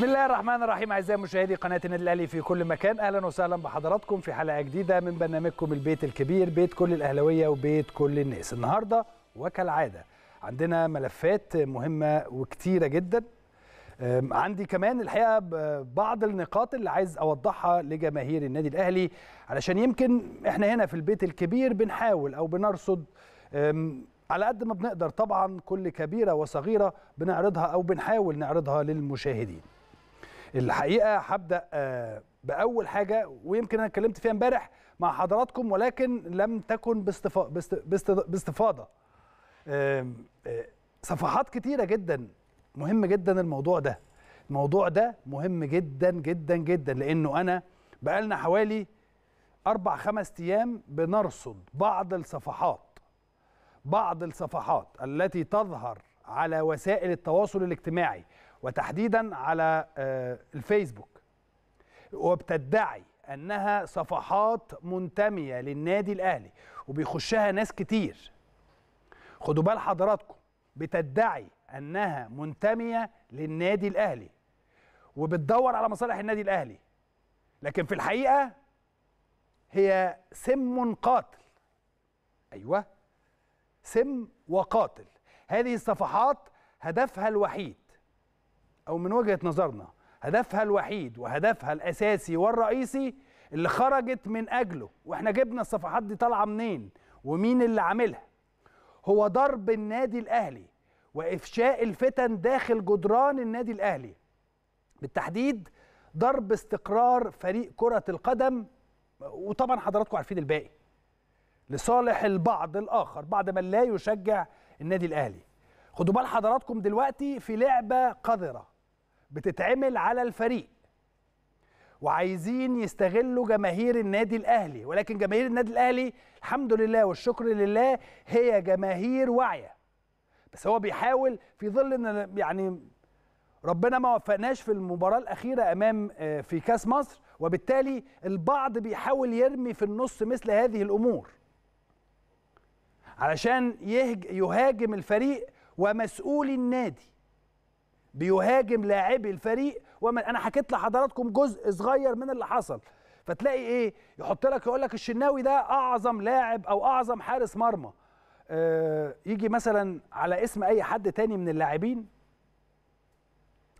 بسم الله الرحمن الرحيم اعزائي مشاهدي قناه النادي الاهلي في كل مكان اهلا وسهلا بحضراتكم في حلقه جديده من برنامجكم البيت الكبير بيت كل الاهلاويه وبيت كل الناس النهارده وكالعاده عندنا ملفات مهمه وكتيره جدا عندي كمان الحقيقه بعض النقاط اللي عايز اوضحها لجماهير النادي الاهلي علشان يمكن احنا هنا في البيت الكبير بنحاول او بنرصد على قد ما بنقدر طبعا كل كبيره وصغيره بنعرضها او بنحاول نعرضها للمشاهدين الحقيقه هبدا آه، باول حاجه ويمكن انا اتكلمت فيها امبارح مع حضراتكم ولكن لم تكن باستفا... باست... باست... باستفاضه آه، صفحات كتيره جدا مهم جدا الموضوع ده الموضوع ده مهم جدا جدا جدا لانه انا بقالنا حوالي اربع خمس ايام بنرصد بعض الصفحات بعض الصفحات التي تظهر على وسائل التواصل الاجتماعي وتحديدا على آه، الفيسبوك وبتدعي انها صفحات منتميه للنادي الاهلي وبيخشها ناس كتير خدوا بال حضراتكم بتدعي انها منتميه للنادي الاهلي وبتدور على مصالح النادي الاهلي لكن في الحقيقه هي سم قاتل ايوه سم وقاتل هذه الصفحات هدفها الوحيد أو من وجهة نظرنا هدفها الوحيد وهدفها الأساسي والرئيسي اللي خرجت من أجله وإحنا جبنا الصفحات دي طالعة منين ومين اللي عاملها هو ضرب النادي الأهلي وإفشاء الفتن داخل جدران النادي الأهلي بالتحديد ضرب استقرار فريق كرة القدم وطبعا حضراتكم عارفين الباقي لصالح البعض الآخر بعد من لا يشجع النادي الأهلي خدوا بال حضراتكم دلوقتي في لعبة قذرة بتتعمل على الفريق وعايزين يستغلوا جماهير النادي الاهلي ولكن جماهير النادي الاهلي الحمد لله والشكر لله هي جماهير واعيه بس هو بيحاول في ظل ان يعني ربنا ما وفقناش في المباراه الاخيره امام آه، في كاس مصر وبالتالي البعض بيحاول يرمي في النص مثل هذه الامور علشان يهاجم الفريق ومسؤول النادي بيهاجم لاعبي الفريق وما انا حكيت لحضراتكم جزء صغير من اللي حصل فتلاقي ايه يحط لك يقول لك الشناوي ده اعظم لاعب او اعظم حارس مرمى آه يجي مثلا على اسم اي حد تاني من اللاعبين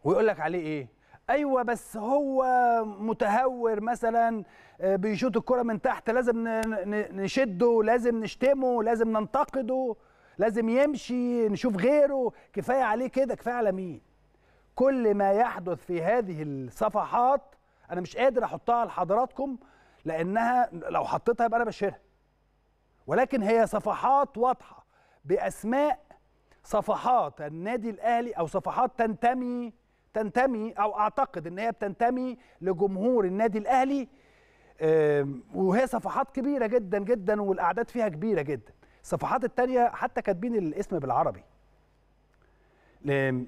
ويقول لك عليه ايه ايوه بس هو متهور مثلا آه، بيشوط الكره من تحت لازم نشده لازم نشتمه لازم ننتقده لازم يمشي نشوف غيره كفايه عليه كده كفايه على مين كل ما يحدث في هذه الصفحات انا مش قادر احطها لحضراتكم لانها لو حطيتها يبقى انا بشيرها ولكن هي صفحات واضحه باسماء صفحات النادي الاهلي او صفحات تنتمي تنتمي او اعتقد ان هي بتنتمي لجمهور النادي الاهلي وهي صفحات كبيره جدا جدا والاعداد فيها كبيره جدا الصفحات التانية حتى كاتبين الاسم بالعربي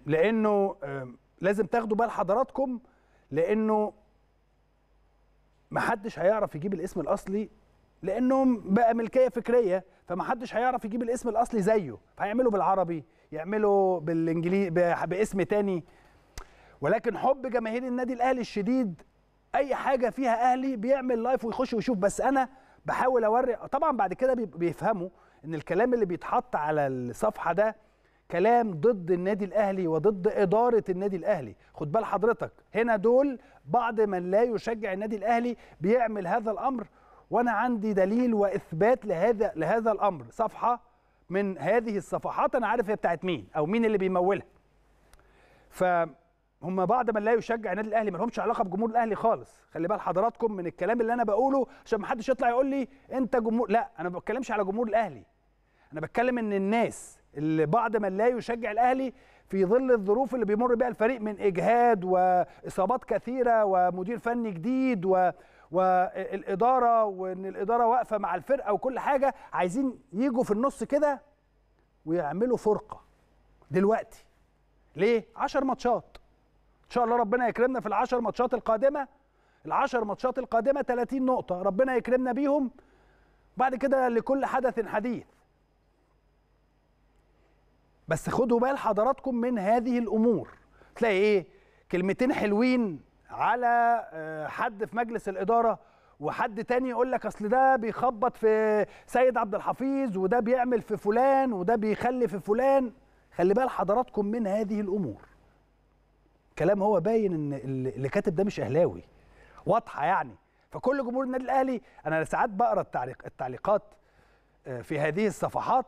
لانه لازم تاخدوا بال حضراتكم لانه محدش هيعرف يجيب الاسم الاصلي لانه بقى ملكيه فكريه فمحدش هيعرف يجيب الاسم الاصلي زيه فهيعملوا بالعربي يعمله بالانجليزي باسم تاني ولكن حب جماهير النادي الاهلي الشديد اي حاجه فيها اهلي بيعمل لايف ويخش ويشوف بس انا بحاول اوري طبعا بعد كده بيفهموا ان الكلام اللي بيتحط على الصفحه ده كلام ضد النادي الاهلي وضد اداره النادي الاهلي خد بال حضرتك هنا دول بعض من لا يشجع النادي الاهلي بيعمل هذا الامر وانا عندي دليل واثبات لهذا لهذا الامر صفحه من هذه الصفحات انا عارف هي بتاعت مين او مين اللي بيمولها فهم بعض من لا يشجع النادي الاهلي ما لهمش علاقه بجمهور الاهلي خالص خلي بال حضراتكم من الكلام اللي انا بقوله عشان ما حدش يطلع يقول لي انت جمهور لا انا ما بتكلمش على جمهور الاهلي انا بتكلم ان الناس بعض من لا يشجع الاهلي في ظل الظروف اللي بيمر بها الفريق من اجهاد واصابات كثيره ومدير فني جديد و والاداره وان الاداره واقفه مع الفرقه وكل حاجه عايزين يجوا في النص كده ويعملوا فرقه دلوقتي ليه 10 ماتشات ان شاء الله ربنا يكرمنا في العشر ماتشات القادمه العشر ماتشات القادمه 30 نقطه ربنا يكرمنا بيهم بعد كده لكل حدث حديث بس خدوا بال حضراتكم من هذه الامور تلاقي ايه كلمتين حلوين على آه، حد في مجلس الاداره وحد تاني يقول لك اصل ده بيخبط في سيد عبد الحفيظ وده بيعمل في فلان وده بيخلي في فلان خلي بال حضراتكم من هذه الامور كلام هو باين ان اللي كاتب ده مش اهلاوي واضحه يعني فكل جمهور النادي الاهلي انا ساعات بقرا التعليق التعليقات آه، في هذه الصفحات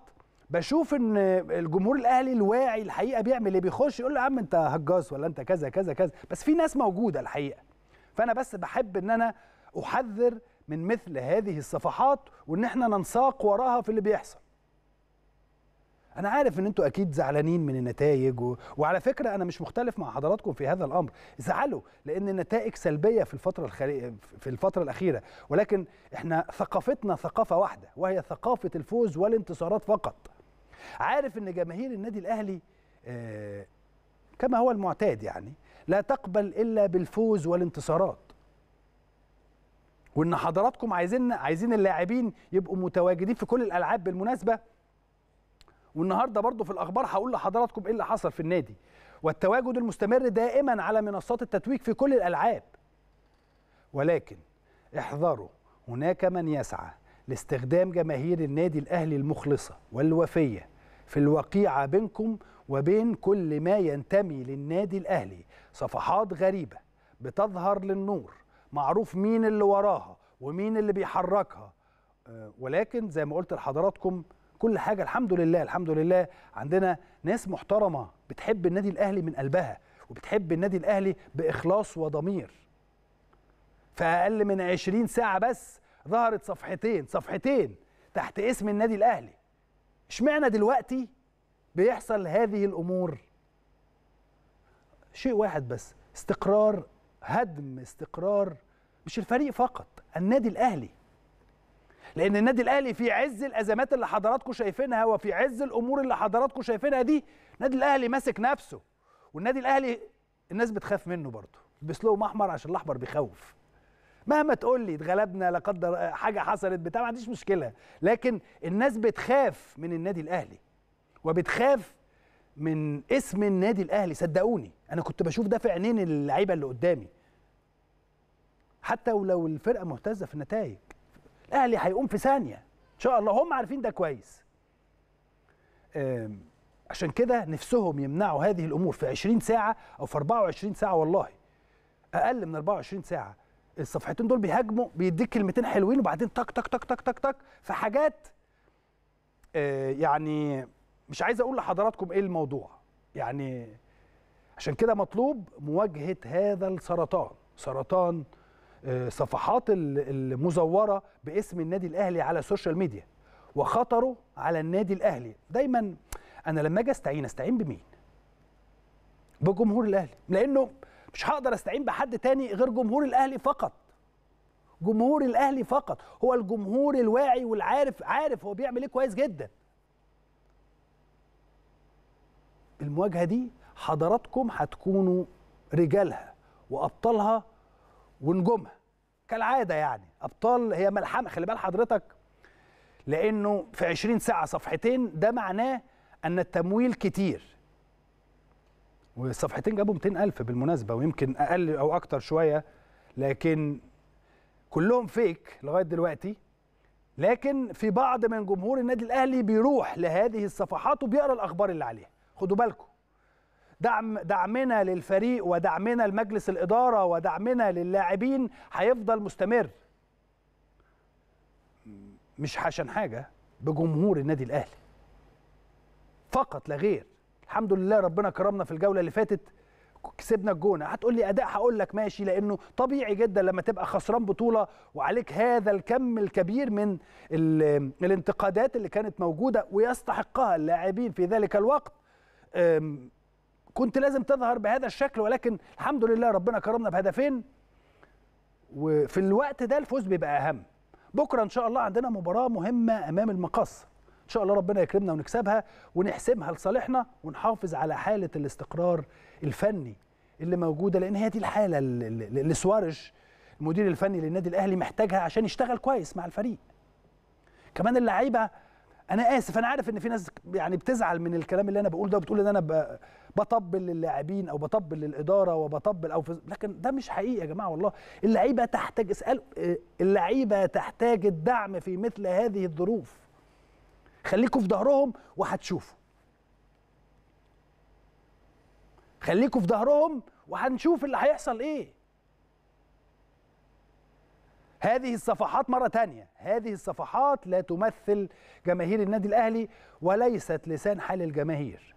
بشوف ان الجمهور الاهلي الواعي الحقيقه بيعمل ايه بيخش يقول له يا عم انت هجاص ولا انت كذا كذا كذا بس في ناس موجوده الحقيقه فانا بس بحب ان انا احذر من مثل هذه الصفحات وان احنا ننساق وراها في اللي بيحصل انا عارف ان انتوا اكيد زعلانين من النتائج و... وعلى فكره انا مش مختلف مع حضراتكم في هذا الامر زعلوا لان النتائج سلبيه في الفتره الخلي... في الفتره الاخيره ولكن احنا ثقافتنا ثقافه واحده وهي ثقافه الفوز والانتصارات فقط عارف ان جماهير النادي الاهلي آه، كما هو المعتاد يعني لا تقبل الا بالفوز والانتصارات وان حضراتكم عايزين عايزين اللاعبين يبقوا متواجدين في كل الالعاب بالمناسبه والنهارده برضو في الاخبار هقول لحضراتكم ايه اللي حصل في النادي والتواجد المستمر دائما على منصات التتويج في كل الالعاب ولكن احذروا هناك من يسعى لاستخدام جماهير النادي الاهلي المخلصه والوفيه في الوقيعة بينكم وبين كل ما ينتمي للنادي الأهلي صفحات غريبة بتظهر للنور معروف مين اللي وراها ومين اللي بيحركها آه، ولكن زي ما قلت لحضراتكم كل حاجة الحمد لله الحمد لله عندنا ناس محترمة بتحب النادي الأهلي من قلبها وبتحب النادي الأهلي بإخلاص وضمير فأقل من 20 ساعة بس ظهرت صفحتين صفحتين تحت اسم النادي الأهلي اشمعنى دلوقتي بيحصل هذه الامور شيء واحد بس استقرار هدم استقرار مش الفريق فقط النادي الاهلي لان النادي الاهلي في عز الازمات اللي حضراتكم شايفينها وفي عز الامور اللي حضراتكم شايفينها دي النادي الاهلي ماسك نفسه والنادي الاهلي الناس بتخاف منه برضه بيسلقهم احمر عشان الاحمر بيخوف مهما تقول لي اتغلبنا لا قدر حاجه حصلت بتاع ما عنديش مشكله لكن الناس بتخاف من النادي الاهلي وبتخاف من اسم النادي الاهلي صدقوني انا كنت بشوف ده في عينين اللعيبه اللي قدامي حتى ولو الفرقه مهتزه في النتائج الاهلي هيقوم في ثانيه ان شاء الله هم عارفين ده كويس عشان كده نفسهم يمنعوا هذه الامور في 20 ساعه او في 24 ساعه والله اقل من 24 ساعه الصفحتين دول بيهاجموا بيديك كلمتين حلوين وبعدين تك تك تك تك تك تك في حاجات آه، يعني مش عايز اقول لحضراتكم ايه الموضوع يعني عشان كده مطلوب مواجهه هذا السرطان سرطان آه، صفحات المزوره باسم النادي الاهلي على السوشيال ميديا وخطره على النادي الاهلي دايما انا لما اجي استعين استعين بمين بجمهور الاهلي لانه مش هقدر استعين بحد تاني غير جمهور الاهلي فقط جمهور الاهلي فقط هو الجمهور الواعي والعارف عارف هو بيعمل ايه كويس جدا المواجهه دي حضراتكم هتكونوا رجالها وابطالها ونجومها كالعاده يعني ابطال هي ملحمه خلي بال حضرتك لانه في 20 ساعه صفحتين ده معناه ان التمويل كتير والصفحتين جابوا 200000 بالمناسبه ويمكن اقل او اكتر شويه لكن كلهم فيك لغايه دلوقتي لكن في بعض من جمهور النادي الاهلي بيروح لهذه الصفحات وبيقرا الاخبار اللي عليها خدوا بالكم دعم دعمنا للفريق ودعمنا لمجلس الاداره ودعمنا للاعبين هيفضل مستمر مش عشان حاجه بجمهور النادي الاهلي فقط لا غير الحمد لله ربنا كرمنا في الجوله اللي فاتت كسبنا الجونه هتقول لي اداء هقول لك ماشي لانه طبيعي جدا لما تبقى خسران بطوله وعليك هذا الكم الكبير من الانتقادات اللي كانت موجوده ويستحقها اللاعبين في ذلك الوقت كنت لازم تظهر بهذا الشكل ولكن الحمد لله ربنا كرمنا بهدفين وفي الوقت ده الفوز بيبقى اهم بكره ان شاء الله عندنا مباراه مهمه امام المقص ان شاء الله ربنا يكرمنا ونكسبها ونحسمها لصالحنا ونحافظ على حاله الاستقرار الفني اللي موجوده لان هي دي الحاله اللي سوارش المدير الفني للنادي الاهلي محتاجها عشان يشتغل كويس مع الفريق كمان اللعيبه انا اسف انا عارف ان في ناس يعني بتزعل من الكلام اللي انا بقول ده وبتقول ان انا بطبل للاعبين او بطبل للاداره وبطبل او لكن ده مش حقيقي يا جماعه والله اللعيبه تحتاج اسال آه، اللعيبه تحتاج الدعم في مثل هذه الظروف خليكوا في ظهرهم وهتشوفوا خليكوا في ظهرهم وهنشوف اللي هيحصل ايه هذه الصفحات مرة تانية هذه الصفحات لا تمثل جماهير النادي الأهلي وليست لسان حال الجماهير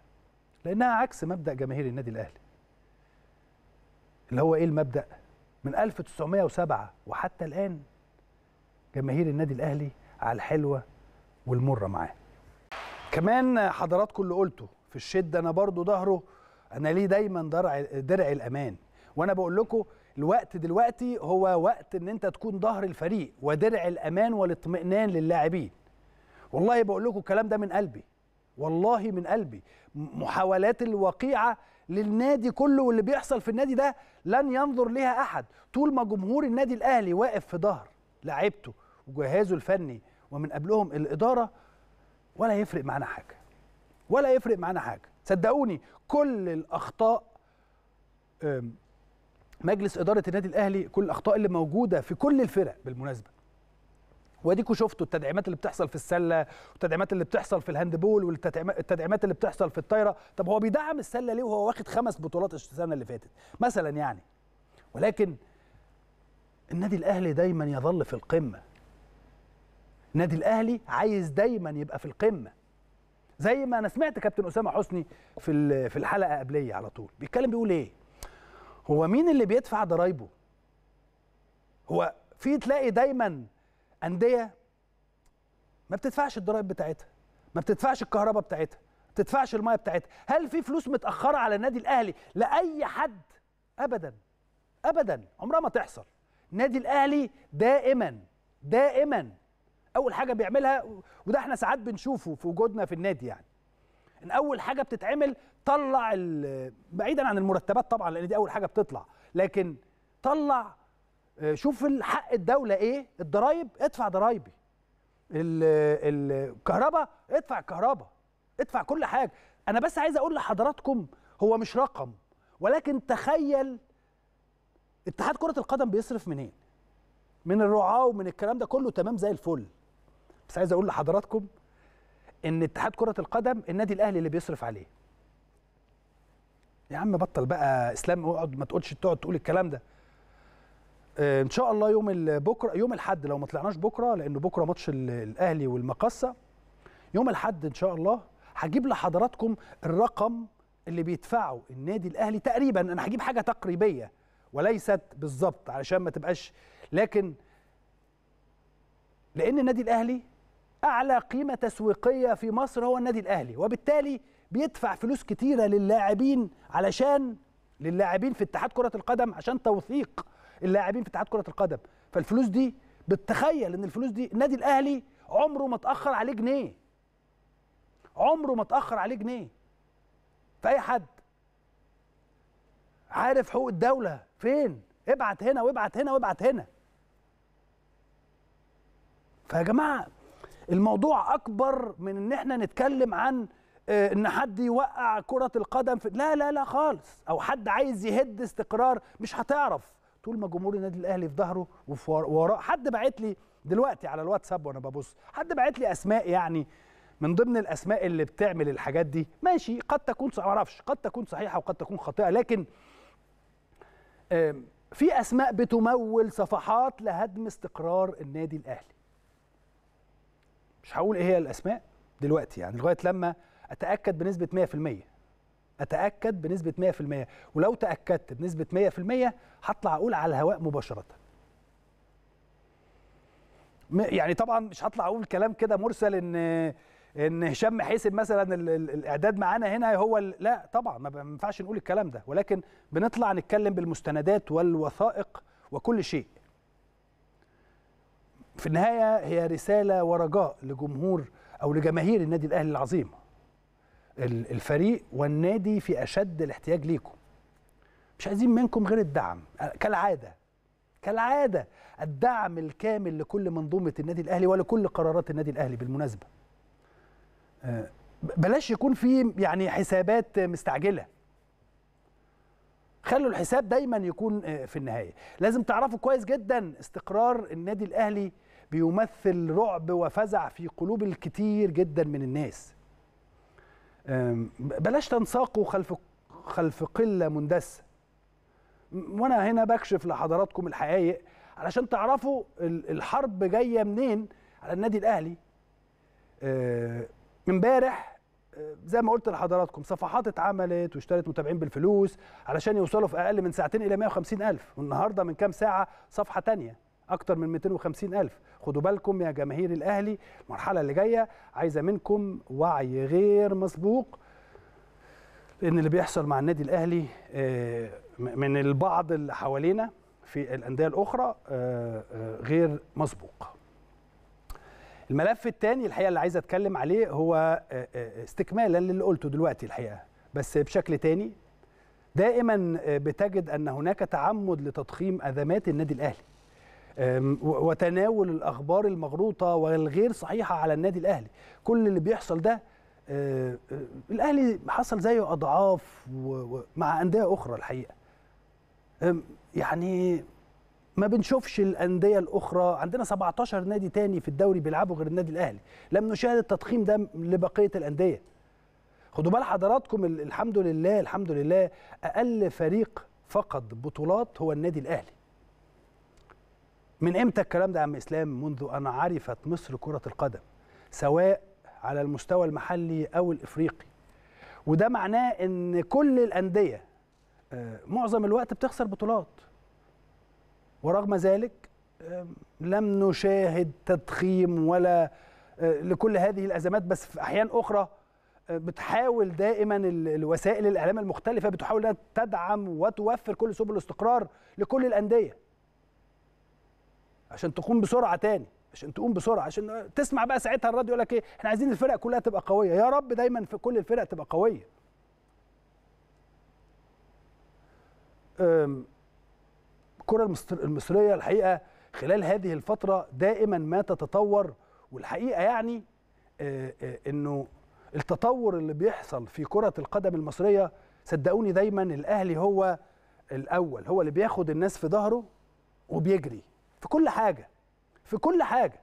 لأنها عكس مبدأ جماهير النادي الأهلي اللي هو إيه المبدأ من 1907 وحتى الآن جماهير النادي الأهلي على الحلوة والمره معاه كمان حضراتكم اللي قلته في الشده انا برضو ظهره انا ليه دايما درع درع الامان وانا بقول لكم الوقت دلوقتي هو وقت ان انت تكون ظهر الفريق ودرع الامان والاطمئنان للاعبين والله بقول لكم الكلام ده من قلبي والله من قلبي محاولات الوقيعه للنادي كله واللي بيحصل في النادي ده لن ينظر لها احد طول ما جمهور النادي الاهلي واقف في ظهر لعبته وجهازه الفني ومن قبلهم الاداره ولا يفرق معانا حاجه ولا يفرق معانا حاجه صدقوني كل الاخطاء مجلس اداره النادي الاهلي كل الاخطاء اللي موجوده في كل الفرق بالمناسبه واديكم شفتوا التدعيمات اللي بتحصل في السله والتدعيمات اللي بتحصل في الهاندبول والتدعيمات اللي بتحصل في الطايره طب هو بيدعم السله ليه وهو واخد خمس بطولات السنه اللي فاتت مثلا يعني ولكن النادي الاهلي دايما يظل في القمه النادي الاهلي عايز دايما يبقى في القمه زي ما انا سمعت كابتن اسامه حسني في في الحلقه قبليه على طول بيتكلم بيقول ايه هو مين اللي بيدفع ضرايبه هو في تلاقي دايما انديه ما بتدفعش الضرايب بتاعتها ما بتدفعش الكهرباء بتاعتها ما بتدفعش الميه بتاعتها هل في فلوس متاخره على النادي الاهلي لاي حد ابدا ابدا عمرها ما تحصل النادي الاهلي دائما دائما اول حاجه بيعملها وده احنا ساعات بنشوفه في وجودنا في النادي يعني ان اول حاجه بتتعمل طلع بعيدا عن المرتبات طبعا لان دي اول حاجه بتطلع لكن طلع آه، شوف حق الدوله ايه الضرايب ادفع ضرايبي الكهرباء ادفع الكهرباء ادفع كل حاجه انا بس عايز اقول لحضراتكم هو مش رقم ولكن تخيل اتحاد كره القدم بيصرف منين من الرعاه ومن الكلام ده كله تمام زي الفل بس عايز اقول لحضراتكم ان اتحاد كره القدم النادي الاهلي اللي بيصرف عليه يا عم بطل بقى اسلام اقعد ما تقولش تقعد تقول الكلام ده آه، ان شاء الله يوم بكره يوم الاحد لو ما طلعناش بكره لانه بكره ماتش الاهلي والمقصه يوم الاحد ان شاء الله هجيب لحضراتكم الرقم اللي بيدفعه النادي الاهلي تقريبا انا هجيب حاجه تقريبيه وليست بالظبط علشان ما تبقاش لكن لان النادي الاهلي اعلى قيمه تسويقيه في مصر هو النادي الاهلي وبالتالي بيدفع فلوس كتيره للاعبين علشان للاعبين في اتحاد كره القدم عشان توثيق اللاعبين في اتحاد كره القدم فالفلوس دي بتتخيل ان الفلوس دي النادي الاهلي عمره ما اتاخر عليه جنيه عمره ما اتاخر عليه جنيه في اي حد عارف حقوق الدوله فين ابعت هنا وابعت هنا وابعت هنا فيا جماعه الموضوع اكبر من ان احنا نتكلم عن آه، ان حد يوقع كره القدم في لا لا لا خالص او حد عايز يهد استقرار مش هتعرف طول ما جمهور النادي الاهلي في ظهره وفي وراه حد بعت لي دلوقتي على الواتساب وانا ببص حد بعت لي اسماء يعني من ضمن الاسماء اللي بتعمل الحاجات دي ماشي قد تكون ما اعرفش قد تكون صحيحه وقد تكون خاطئه لكن في اسماء بتمول صفحات لهدم استقرار النادي الاهلي مش هقول ايه هي الاسماء دلوقتي يعني لغايه لما اتاكد بنسبه 100% اتاكد بنسبه 100% ولو تاكدت بنسبه 100% هطلع اقول على الهواء مباشره يعني طبعا مش هطلع اقول كلام كده مرسل ان ان هشام حسب مثلا الاعداد معانا هنا هو لا طبعا ما ينفعش نقول الكلام ده ولكن بنطلع نتكلم بالمستندات والوثائق وكل شيء في النهايه هي رساله ورجاء لجمهور او لجماهير النادي الاهلي العظيم الفريق والنادي في اشد الاحتياج ليكم مش عايزين منكم غير الدعم كالعاده كالعاده الدعم الكامل لكل منظومه النادي الاهلي ولكل قرارات النادي الاهلي بالمناسبه آه، بلاش يكون في يعني حسابات مستعجله خلوا الحساب دايما يكون آه، في النهايه لازم تعرفوا كويس جدا استقرار النادي الاهلي بيمثل رعب وفزع في قلوب الكتير جدا من الناس بلاش تنساقوا خلف خلف قله مندسه وانا هنا بكشف لحضراتكم الحقائق علشان تعرفوا الحرب جايه منين على النادي الاهلي أه، امبارح أه، زي ما قلت لحضراتكم صفحات اتعملت واشترت متابعين بالفلوس علشان يوصلوا في اقل من ساعتين الى 150 الف والنهارده من كام ساعه صفحه تانية اكتر من 250 الف خدوا بالكم يا جماهير الاهلي المرحله اللي جايه عايزه منكم وعي غير مسبوق لان اللي بيحصل مع النادي الاهلي آه، من البعض اللي حوالينا في الانديه الاخرى آه، آه، غير مسبوق الملف الثاني الحقيقه اللي عايز اتكلم عليه هو استكمالا للي قلته دلوقتي الحقيقه بس بشكل تاني دائما بتجد ان هناك تعمد لتضخيم ازمات النادي الاهلي وتناول الاخبار المغروطه والغير صحيحه على النادي الاهلي كل اللي بيحصل ده آه، آه، الاهلي حصل زيه اضعاف مع انديه اخرى الحقيقه يعني ما بنشوفش الانديه الاخرى عندنا 17 نادي تاني في الدوري بيلعبوا غير النادي الاهلي لم نشاهد التضخيم ده لبقيه الانديه خدوا بال حضراتكم الحمد لله الحمد لله اقل فريق فقد بطولات هو النادي الاهلي من امتى الكلام ده يا عم اسلام منذ ان عرفت مصر كره القدم سواء على المستوى المحلي او الافريقي وده معناه ان كل الانديه آه، معظم الوقت بتخسر بطولات ورغم ذلك لم نشاهد تضخيم ولا آه، لكل هذه الازمات بس في احيان اخرى آه، بتحاول دائما الوسائل الاعلام المختلفه بتحاول انها تدعم وتوفر كل سبل الاستقرار لكل الانديه عشان تقوم بسرعه تاني عشان تقوم بسرعه عشان تسمع بقى ساعتها الراديو يقول لك ايه احنا عايزين الفرق كلها تبقى قويه يا رب دايما في كل الفرق تبقى قويه الكره المصريه الحقيقه خلال هذه الفتره دائما ما تتطور والحقيقه يعني آه، آه، انه التطور اللي بيحصل في كره القدم المصريه صدقوني دايما الاهلي هو الاول هو اللي بياخد الناس في ظهره وبيجري في كل حاجه في كل حاجه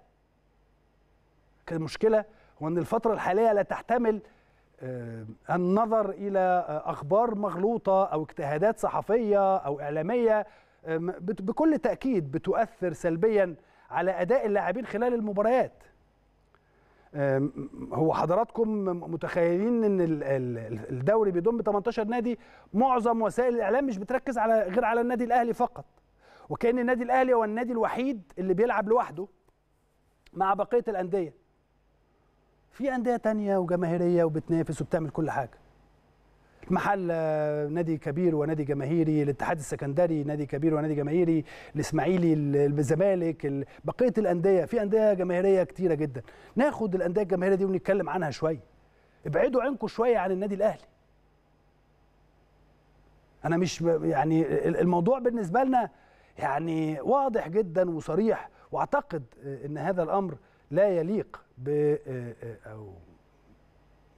كان المشكله هو ان الفتره الحاليه لا تحتمل آه، النظر الى آه، اخبار مغلوطه او اجتهادات صحفيه او اعلاميه آه، بكل تاكيد بتؤثر سلبيا على اداء اللاعبين خلال المباريات هو حضراتكم متخيلين ان الدوري بيضم 18 نادي معظم وسائل الاعلام مش بتركز على غير على النادي الاهلي فقط وكان النادي الاهلي هو النادي الوحيد اللي بيلعب لوحده مع بقيه الانديه في انديه تانية وجماهيريه وبتنافس وبتعمل كل حاجه المحل آه، نادي كبير ونادي جماهيري الاتحاد السكندري نادي كبير ونادي جماهيري الاسماعيلي الزمالك بقيه الانديه في انديه جماهيريه كتيره جدا ناخد الانديه الجماهيريه دي ونتكلم عنها شويه ابعدوا عينكم شويه عن النادي الاهلي انا مش يعني الموضوع بالنسبه لنا يعني واضح جدا وصريح واعتقد ان هذا الامر لا يليق ب او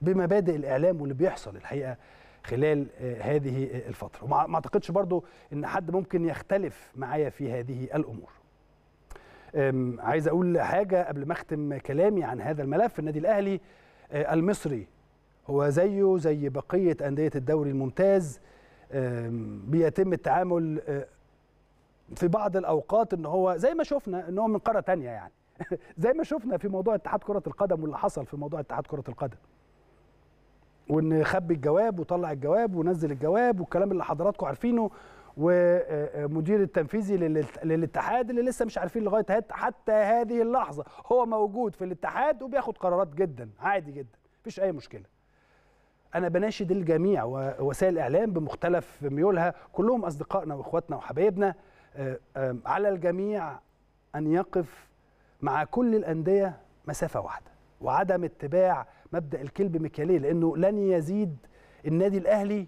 بمبادئ الاعلام واللي بيحصل الحقيقه خلال آه، هذه الفتره وما اعتقدش برضو ان حد ممكن يختلف معايا في هذه الامور عايز اقول حاجه قبل ما اختم كلامي عن هذا الملف النادي الاهلي آه، المصري هو زيه زي بقيه انديه الدوري الممتاز بيتم التعامل آه، في بعض الاوقات ان هو زي ما شفنا ان هو من قاره تانية يعني زي ما شفنا في موضوع اتحاد كره القدم واللي حصل في موضوع اتحاد كره القدم وان خبي الجواب وطلع الجواب ونزل الجواب والكلام اللي حضراتكم عارفينه ومدير التنفيذي للاتحاد اللي لسه مش عارفين لغايه حتى هذه اللحظه هو موجود في الاتحاد وبياخد قرارات جدا عادي جدا مفيش اي مشكله انا بناشد الجميع ووسائل الاعلام بمختلف ميولها كلهم اصدقائنا واخواتنا وحبايبنا آه، على الجميع أن يقف مع كل الأندية مسافة واحدة وعدم اتباع مبدأ الكلب مكياليه لأنه لن يزيد النادي الأهلي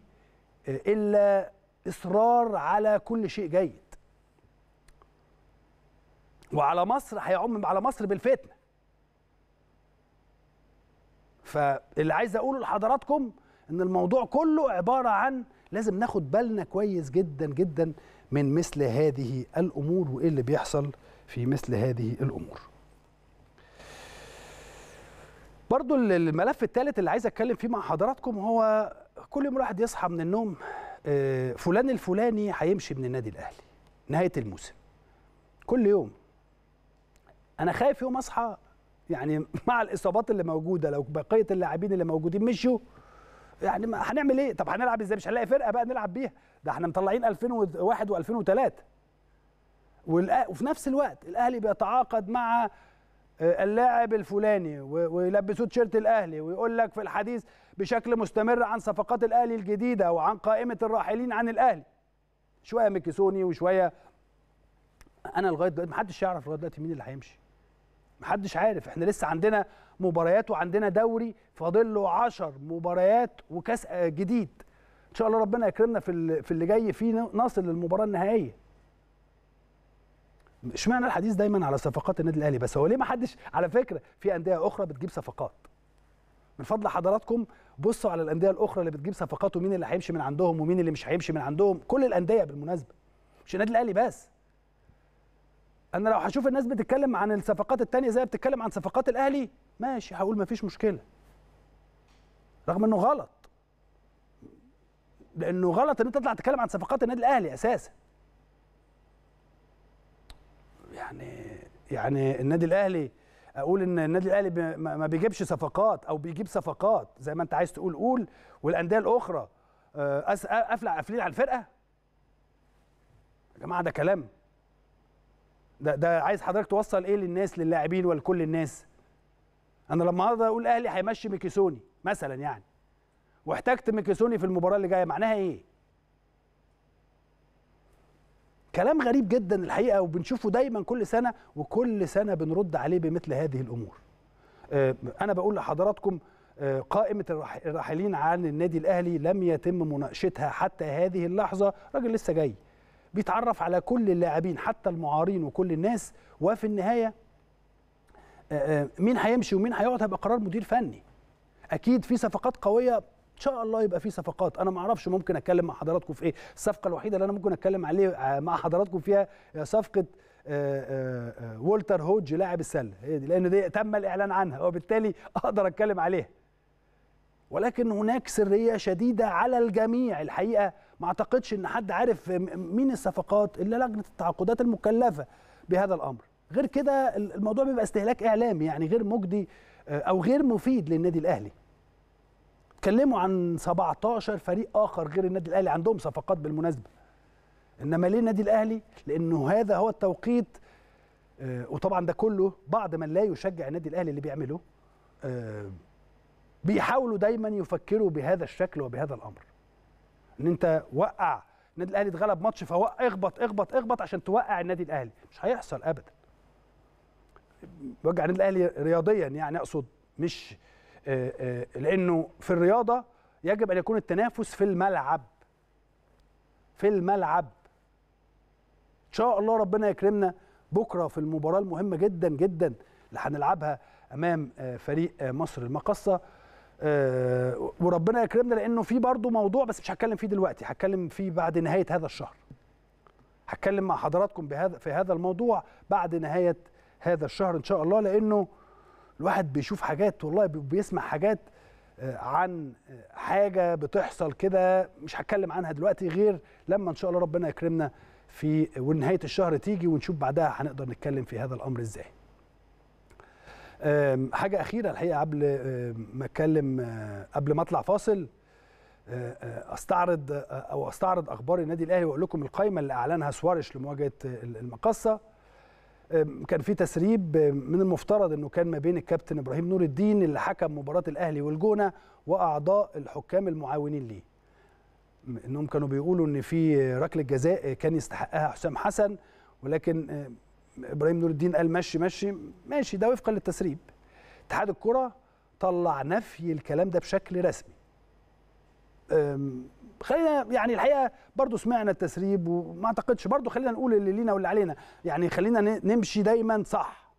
آه، إلا إصرار على كل شيء جيد وعلى مصر هيعم على مصر بالفتنة فاللي عايز أقوله لحضراتكم إن الموضوع كله عبارة عن لازم ناخد بالنا كويس جدا جدا من مثل هذه الامور وايه اللي بيحصل في مثل هذه الامور برضو الملف الثالث اللي عايز اتكلم فيه مع حضراتكم هو كل يوم الواحد يصحى من النوم آه، فلان الفلاني هيمشي من النادي الاهلي نهايه الموسم كل يوم انا خايف يوم اصحى يعني مع الاصابات اللي موجوده لو بقيه اللاعبين اللي موجودين مشوا يعني ما هنعمل ايه طب هنلعب ازاي مش هنلاقي فرقه بقى نلعب بيها ده احنا مطلعين 2001 و2003 وفي نفس الوقت الاهلي بيتعاقد مع آه، اللاعب الفلاني ويلبسوه تيشيرت الاهلي ويقول لك في الحديث بشكل مستمر عن صفقات الاهلي الجديده وعن قائمه الراحلين عن الاهلي شويه ميكيسوني وشويه انا لغايه دلوقتي محدش يعرف لغايه دلوقتي مين اللي هيمشي محدش عارف احنا لسه عندنا مباريات وعندنا دوري فاضل له 10 مباريات وكاس آه، جديد ان شاء الله ربنا يكرمنا في في اللي جاي فيه نصل للمباراه النهائيه اشمعنى الحديث دايما على صفقات النادي الاهلي بس هو ليه ما حدش على فكره في انديه اخرى بتجيب صفقات من فضل حضراتكم بصوا على الانديه الاخرى اللي بتجيب صفقات ومين اللي هيمشي من عندهم ومين اللي مش هيمشي من عندهم كل الانديه بالمناسبه مش النادي الاهلي بس انا لو هشوف الناس بتتكلم عن الصفقات الثانيه زي بتتكلم عن صفقات الاهلي ماشي هقول مفيش مشكله رغم انه غلط لانه غلط ان انت تطلع تتكلم عن صفقات النادي الاهلي اساسا يعني يعني النادي الاهلي اقول ان النادي الاهلي ما بيجيبش صفقات او بيجيب صفقات زي ما انت عايز تقول قول والانديه الاخرى آه، آه، قافله قافلين على الفرقه يا جماعه ده كلام ده ده عايز حضرتك توصل ايه للناس للاعبين ولكل الناس انا لما اقدر اقول الاهلي هيمشي ميكيسوني مثلا يعني واحتجت ميكيسوني في المباراه اللي جايه معناها ايه كلام غريب جدا الحقيقه وبنشوفه دايما كل سنه وكل سنه بنرد عليه بمثل هذه الامور آه، انا بقول لحضراتكم آه، قائمة الراحلين عن النادي الأهلي لم يتم مناقشتها حتى هذه اللحظة راجل لسه جاي بيتعرف على كل اللاعبين حتى المعارين وكل الناس وفي النهاية آه، آه، مين هيمشي ومين هيقعد هيبقى قرار مدير فني اكيد في صفقات قويه ان شاء الله يبقى في صفقات انا ما اعرفش ممكن اتكلم مع حضراتكم في ايه الصفقه الوحيده اللي انا ممكن اتكلم عليه آه، مع حضراتكم فيها صفقه وولتر هوج لاعب السله هي دي لان دي تم الاعلان عنها وبالتالي اقدر اتكلم عليها ولكن هناك سريه شديده على الجميع الحقيقه ما اعتقدش ان حد عارف مين الصفقات الا لجنه التعاقدات المكلفه بهذا الامر غير كده الموضوع بيبقى استهلاك اعلامي يعني غير مجدي آه، او غير مفيد للنادي الاهلي اتكلموا عن 17 فريق اخر غير النادي الاهلي عندهم صفقات بالمناسبه انما ليه النادي الاهلي لانه هذا هو التوقيت آه، وطبعا ده كله بعض من لا يشجع النادي الاهلي اللي بيعمله آه، بيحاولوا دايما يفكروا بهذا الشكل وبهذا الامر ان انت وقع النادي الاهلي اتغلب ماتش فاخبط اخبط اخبط عشان توقع النادي الاهلي مش هيحصل ابدا بوجه النادي الاهلي رياضيا يعني اقصد مش آه، آه، لانه في الرياضه يجب ان يكون التنافس في الملعب في الملعب ان شاء الله ربنا يكرمنا بكره في المباراه المهمه جدا جدا اللي هنلعبها امام آه، فريق مصر المقصه وربنا يكرمنا لانه في برضه موضوع بس مش هتكلم فيه دلوقتي هتكلم فيه بعد نهايه هذا الشهر هتكلم مع حضراتكم بهذا في هذا الموضوع بعد نهايه هذا الشهر ان شاء الله لانه الواحد بيشوف حاجات والله بيسمع حاجات آه، عن آه، حاجه بتحصل كده مش هتكلم عنها دلوقتي غير لما ان شاء الله ربنا يكرمنا في ونهايه الشهر تيجي ونشوف بعدها هنقدر نتكلم في هذا الامر ازاي. حاجه اخيره الحقيقه قبل ما اتكلم آه، قبل ما اطلع فاصل استعرض او استعرض اخبار النادي الاهلي واقول لكم القائمه اللي اعلنها سوارش لمواجهه المقصه كان في تسريب من المفترض انه كان ما بين الكابتن ابراهيم نور الدين اللي حكم مباراه الاهلي والجونه واعضاء الحكام المعاونين ليه انهم كانوا بيقولوا ان في ركله جزاء كان يستحقها حسام حسن ولكن ابراهيم نور الدين قال مشي مشي ماشي ده وفقا للتسريب اتحاد الكره طلع نفي الكلام ده بشكل رسمي خلينا يعني الحقيقه برضو سمعنا التسريب وما اعتقدش برضو خلينا نقول اللي لينا واللي علينا يعني خلينا نمشي دايما صح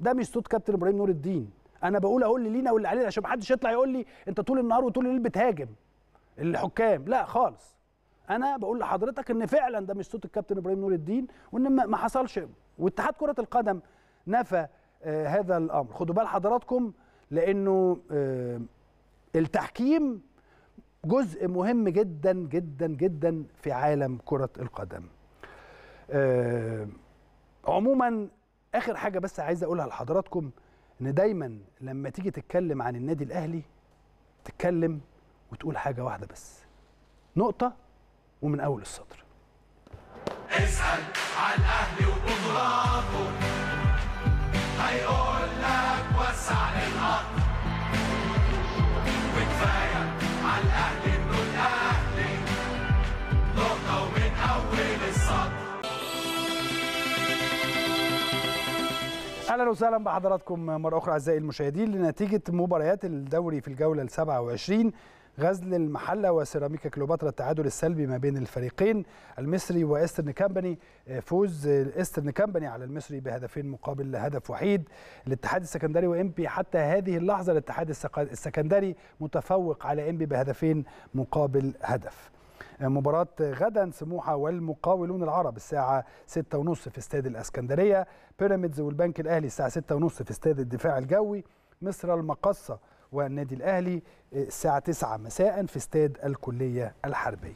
ده مش صوت كابتن ابراهيم نور الدين انا بقول اقول اللي لينا واللي علينا عشان محدش يطلع يقول لي انت طول النهار وطول الليل بتهاجم الحكام لا خالص انا بقول لحضرتك ان فعلا ده مش صوت الكابتن ابراهيم نور الدين وان ما حصلش واتحاد كره القدم نفى آه هذا الامر خدوا بال حضراتكم لانه آه التحكيم جزء مهم جدا جدا جدا في عالم كرة القدم أه عموما اخر حاجة بس عايز اقولها لحضراتكم ان دايما لما تيجي تتكلم عن النادي الاهلي تتكلم وتقول حاجة واحدة بس نقطة ومن اول السطر اسأل عن الاهلي وقدراته اهلا وسهلا بحضراتكم مره اخرى اعزائي المشاهدين لنتيجه مباريات الدوري في الجوله ال 27 غزل المحلة وسيراميكا كليوباترا التعادل السلبي ما بين الفريقين المصري وايسترن كامباني آه، فوز ايسترن كامباني على المصري بهدفين مقابل هدف وحيد الاتحاد السكندري وامبي حتى هذه اللحظة الاتحاد السكندري متفوق على امبي بهدفين مقابل هدف مباراة غدا سموحة والمقاولون العرب الساعة 6:30 في استاد الاسكندرية بيراميدز والبنك الاهلي الساعة 6:30 في استاد الدفاع الجوي مصر المقصة والنادي الاهلي آه، الساعة 9 مساء في استاد الكلية الحربية.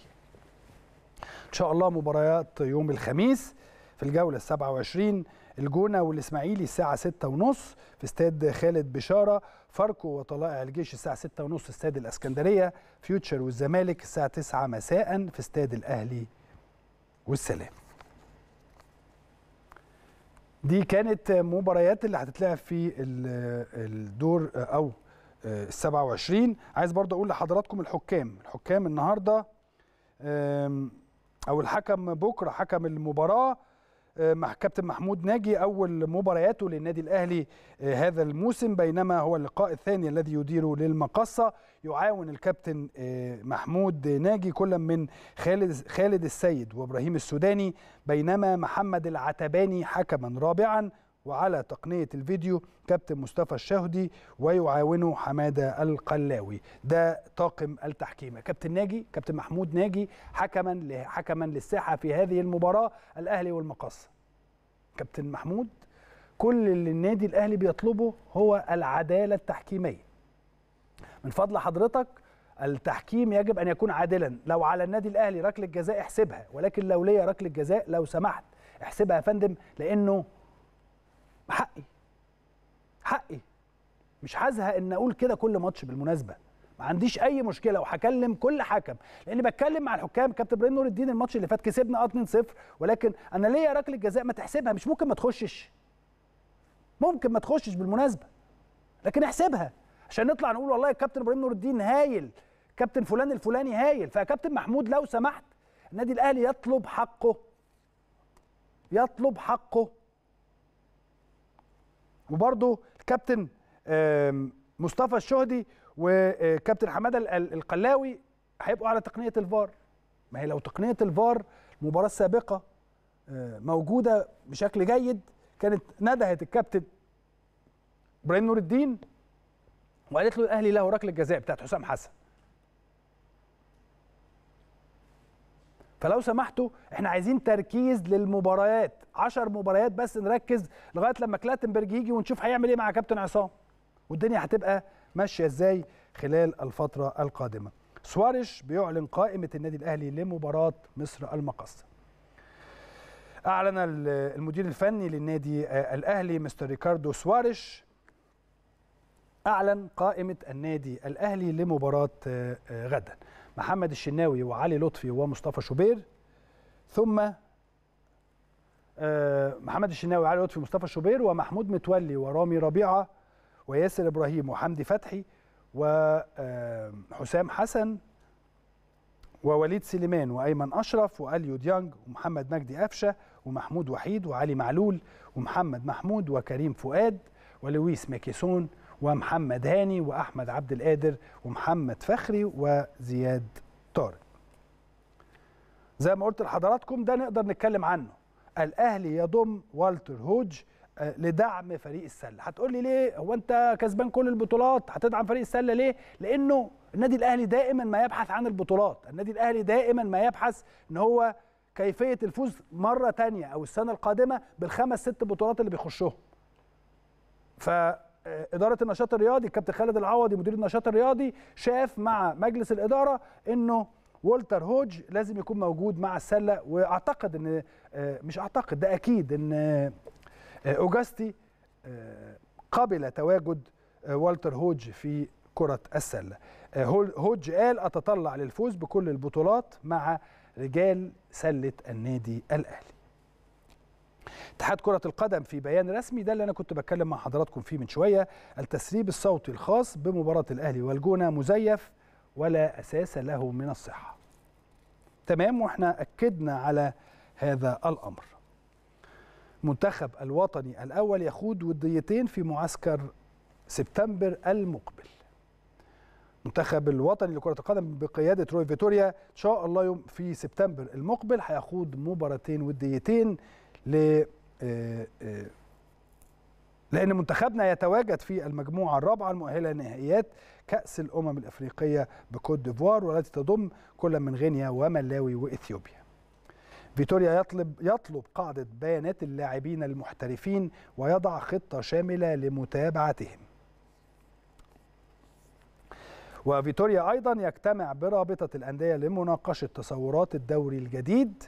ان شاء الله مباريات يوم الخميس في الجولة 27 الجونه والاسماعيلي الساعه 6 ونص في استاد خالد بشاره فاركو وطلائع الجيش الساعه 6 ونص في استاد الاسكندريه فيوتشر والزمالك الساعه 9 مساء في استاد الاهلي والسلام دي كانت مباريات اللي هتتلعب في الدور او 27 عايز برضه اقول لحضراتكم الحكام الحكام النهارده او الحكم بكره حكم المباراه آه، كابتن محمود ناجي اول مبارياته للنادي الاهلي آه، هذا الموسم بينما هو اللقاء الثاني الذي يديره للمقصه يعاون الكابتن آه، محمود ناجي كل من خالد خالد السيد وابراهيم السوداني بينما محمد العتباني حكما رابعا وعلى تقنية الفيديو كابتن مصطفى الشهدي ويعاونه حمادة القلاوي ده طاقم التحكيم كابتن ناجي كابتن محمود ناجي حكما حكما للساحة في هذه المباراة الأهلي والمقص كابتن محمود كل اللي النادي الأهلي بيطلبه هو العدالة التحكيمية من فضل حضرتك التحكيم يجب أن يكون عادلا لو على النادي الأهلي ركلة جزاء احسبها ولكن لو ليا ركلة جزاء لو سمحت احسبها يا فندم لأنه حقي حقي مش هزهق ان اقول كده كل ماتش بالمناسبه ما عنديش اي مشكله وهكلم كل حكم لان بتكلم مع الحكام كابتن ابراهيم نور الدين الماتش اللي فات كسبنا اه 2-0 ولكن انا ليا ركله جزاء ما تحسبها مش ممكن ما تخشش ممكن ما تخشش بالمناسبه لكن احسبها عشان نطلع نقول والله الكابتن ابراهيم نور الدين هايل كابتن فلان الفلاني هايل فكابتن محمود لو سمحت النادي الاهلي يطلب حقه يطلب حقه وبرده الكابتن مصطفى الشهدي وكابتن حماده القلاوي هيبقوا على تقنيه الفار ما هي لو تقنيه الفار المباراه السابقه آه، موجوده بشكل جيد كانت ندهت الكابتن ابراهيم نور الدين وقالت له الاهلي له ركله جزاء بتاعت حسام حسن فلو سمحتوا احنا عايزين تركيز للمباريات 10 مباريات بس نركز لغايه لما كلاتنبرج يجي ونشوف هيعمل ايه مع كابتن عصام والدنيا هتبقى ماشيه ازاي خلال الفتره القادمه سواريش بيعلن قائمه النادي الاهلي لمباراه مصر المقص اعلن المدير الفني للنادي آه، الاهلي مستر ريكاردو سواريش اعلن قائمه النادي الاهلي لمباراه آه، آه، غدا محمد الشناوي وعلي لطفي ومصطفى شوبير ثم آه، محمد الشناوي وعلي لطفي ومصطفى شوبير ومحمود متولي ورامي ربيعه وياسر ابراهيم وحمدي فتحي وحسام آه، حسن ووليد سليمان وايمن اشرف واليو ديانج ومحمد مجدي قفشه ومحمود وحيد وعلي معلول ومحمد محمود وكريم فؤاد ولويس ماكيسون ومحمد هاني واحمد عبد القادر ومحمد فخري وزياد طارق زي ما قلت لحضراتكم ده نقدر نتكلم عنه الاهلي يضم والتر هوج آه، لدعم فريق السله هتقول لي ليه هو انت كسبان كل البطولات هتدعم فريق السله ليه لانه النادي الاهلي دائما ما يبحث عن البطولات النادي الاهلي دائما ما يبحث ان هو كيفيه الفوز مره تانية او السنه القادمه بالخمس ست بطولات اللي بيخشهم ف آه، اداره النشاط الرياضي الكابتن خالد العوضي مدير النشاط الرياضي شاف مع مجلس الاداره انه والتر هوج لازم يكون موجود مع السله واعتقد ان آه، مش اعتقد ده اكيد ان آه، اوجاستي قبل تواجد والتر هوج في كره السله هوج قال اتطلع للفوز بكل البطولات مع رجال سله النادي الاهلي اتحاد كرة القدم في بيان رسمي ده اللي أنا كنت بتكلم مع حضراتكم فيه من شوية التسريب الصوتي الخاص بمباراة الأهلي والجونة مزيف ولا أساس له من الصحة تمام وإحنا أكدنا على هذا الأمر منتخب الوطني الأول يخوض وديتين في معسكر سبتمبر المقبل منتخب الوطني لكرة القدم بقيادة روي فيتوريا إن شاء الله يوم في سبتمبر المقبل هيخوض مباراتين وديتين ل آه، آه، لأن منتخبنا يتواجد في المجموعة الرابعة المؤهلة لنهائيات كأس الأمم الأفريقية بكوت ديفوار والتي تضم كل من غينيا وملاوي وإثيوبيا. فيتوريا يطلب يطلب قاعدة بيانات اللاعبين المحترفين ويضع خطة شاملة لمتابعتهم. وفيتوريا أيضا يجتمع برابطة الأندية لمناقشة تصورات الدوري الجديد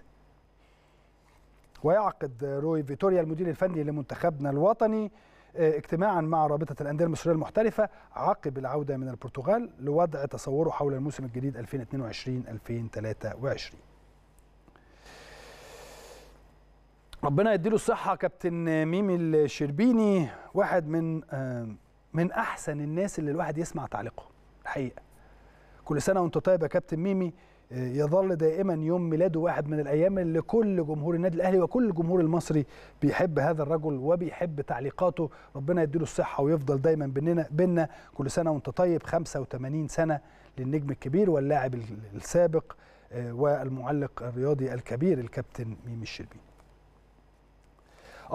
ويعقد روي فيتوريا المدير الفني لمنتخبنا الوطني آه، اجتماعا مع رابطه الانديه المصريه المحترفه عقب العوده من البرتغال لوضع تصوره حول الموسم الجديد 2022 2023 ربنا يديله الصحه كابتن ميمي الشربيني واحد من آه، من احسن الناس اللي الواحد يسمع تعليقه الحقيقه كل سنه وانت طيب يا كابتن ميمي آه، يظل دائما يوم ميلاده واحد من الايام اللي كل جمهور النادي الاهلي وكل الجمهور المصري بيحب هذا الرجل وبيحب تعليقاته ربنا يديله الصحه ويفضل دايما بيننا بيننا كل سنه وانت طيب 85 سنه للنجم الكبير واللاعب السابق آه، والمعلق الرياضي الكبير الكابتن ميمي الشربي